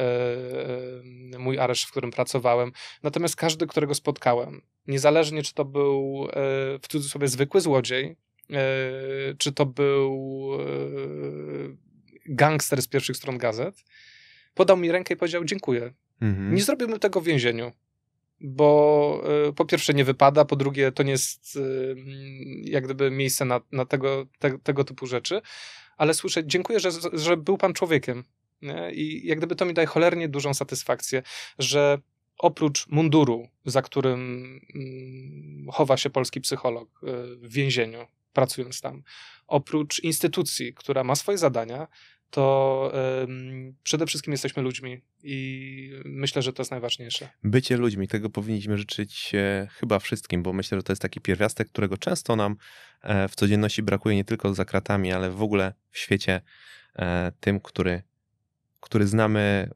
e, mój areszt, w którym pracowałem. Natomiast każdy, którego spotkałem, niezależnie czy to był w cudzysłowie zwykły złodziej, czy to był gangster z pierwszych stron gazet, podał mi rękę i powiedział dziękuję. Mhm. Nie zrobimy tego w więzieniu bo e, po pierwsze nie wypada, po drugie to nie jest e, mm, jak gdyby miejsce na, na tego, te, tego typu rzeczy, ale słyszę, dziękuję, że, że był pan człowiekiem. Nie? I jak gdyby to mi daje cholernie dużą satysfakcję, że oprócz munduru, za którym mm, chowa się polski psycholog e, w więzieniu, pracując tam, oprócz instytucji, która ma swoje zadania, to um, przede wszystkim jesteśmy ludźmi i myślę, że to jest najważniejsze. Bycie ludźmi, tego powinniśmy życzyć e, chyba wszystkim, bo myślę, że to jest taki pierwiastek, którego często nam e, w codzienności brakuje nie tylko za kratami, ale w ogóle w świecie e, tym, który, który znamy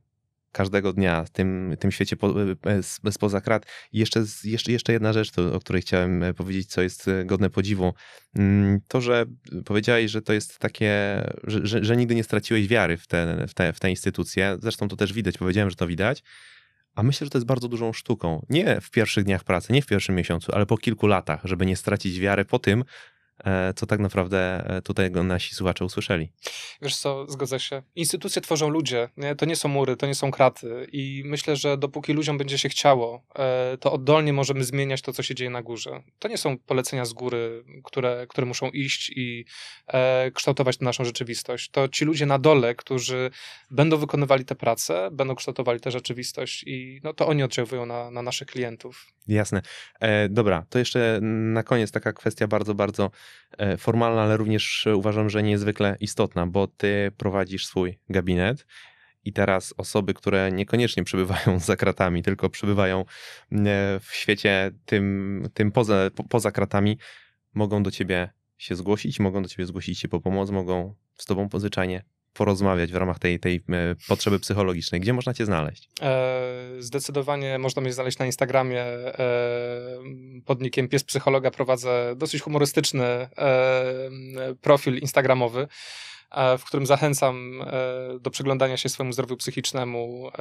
każdego dnia w tym, tym świecie po, spoza krat. I jeszcze, jeszcze, jeszcze jedna rzecz, o której chciałem e, powiedzieć, co jest e, godne podziwu. Mm, to, że powiedziałeś, że to jest takie, że, że, że nigdy nie straciłeś wiary w tę w, te, w te instytucje. Zresztą to też widać, powiedziałem, że to widać. A myślę, że to jest bardzo dużą sztuką. Nie w pierwszych dniach pracy, nie w pierwszym miesiącu, ale po kilku latach, żeby nie stracić wiary po tym, E, co tak naprawdę e, tutaj nasi słuchacze usłyszeli. Wiesz co, zgodzę się. Instytucje tworzą ludzie, nie? to nie są mury, to nie są kraty i myślę, że dopóki ludziom będzie się chciało, e, to oddolnie możemy zmieniać to, co się dzieje na górze. To nie są polecenia z góry, które, które muszą iść i kształtować naszą rzeczywistość. To ci ludzie na dole, którzy będą wykonywali te prace, będą kształtowali tę rzeczywistość i no, to oni oddziaływują na, na naszych klientów. Jasne. E, dobra, to jeszcze na koniec taka kwestia bardzo, bardzo E, formalna, ale również e, uważam, że niezwykle istotna, bo ty prowadzisz swój gabinet i teraz osoby, które niekoniecznie przebywają za kratami, tylko przebywają mm, e, w świecie tym, tym poza, poza kratami, mogą do ciebie się zgłosić, mogą do ciebie zgłosić się po pomoc, mogą z tobą pozwyczajnie porozmawiać w ramach tej, tej e, potrzeby psychologicznej? Gdzie można cię znaleźć? E, zdecydowanie można mnie znaleźć na Instagramie e, pod nickiem Pies Psychologa. Prowadzę dosyć humorystyczny profil instagramowy. E, w którym zachęcam e, do przyglądania się swojemu zdrowiu psychicznemu e,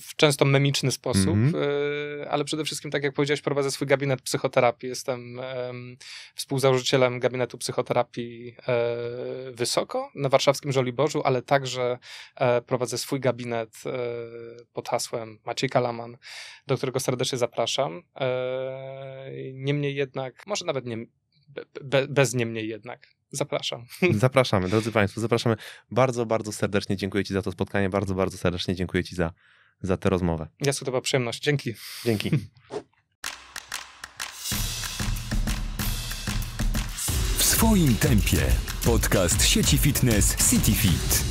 w często memiczny sposób, mm -hmm. ale przede wszystkim, tak jak powiedziałeś, prowadzę swój gabinet psychoterapii. Jestem współzałożycielem gabinetu psychoterapii Wysoko na warszawskim Żoliborzu, ale także prowadzę swój gabinet pod hasłem Maciej Kalaman, do którego serdecznie zapraszam. Niemniej jednak, może nawet nie, be, bez niemniej jednak. Zapraszam. Zapraszamy, drodzy Państwo, zapraszamy. Bardzo, bardzo serdecznie dziękuję Ci za to spotkanie. Bardzo, bardzo serdecznie dziękuję Ci za, za tę rozmowę. Jasku, to była przyjemność. Dzięki. Dzięki. W swoim tempie. Podcast sieci fitness CityFit.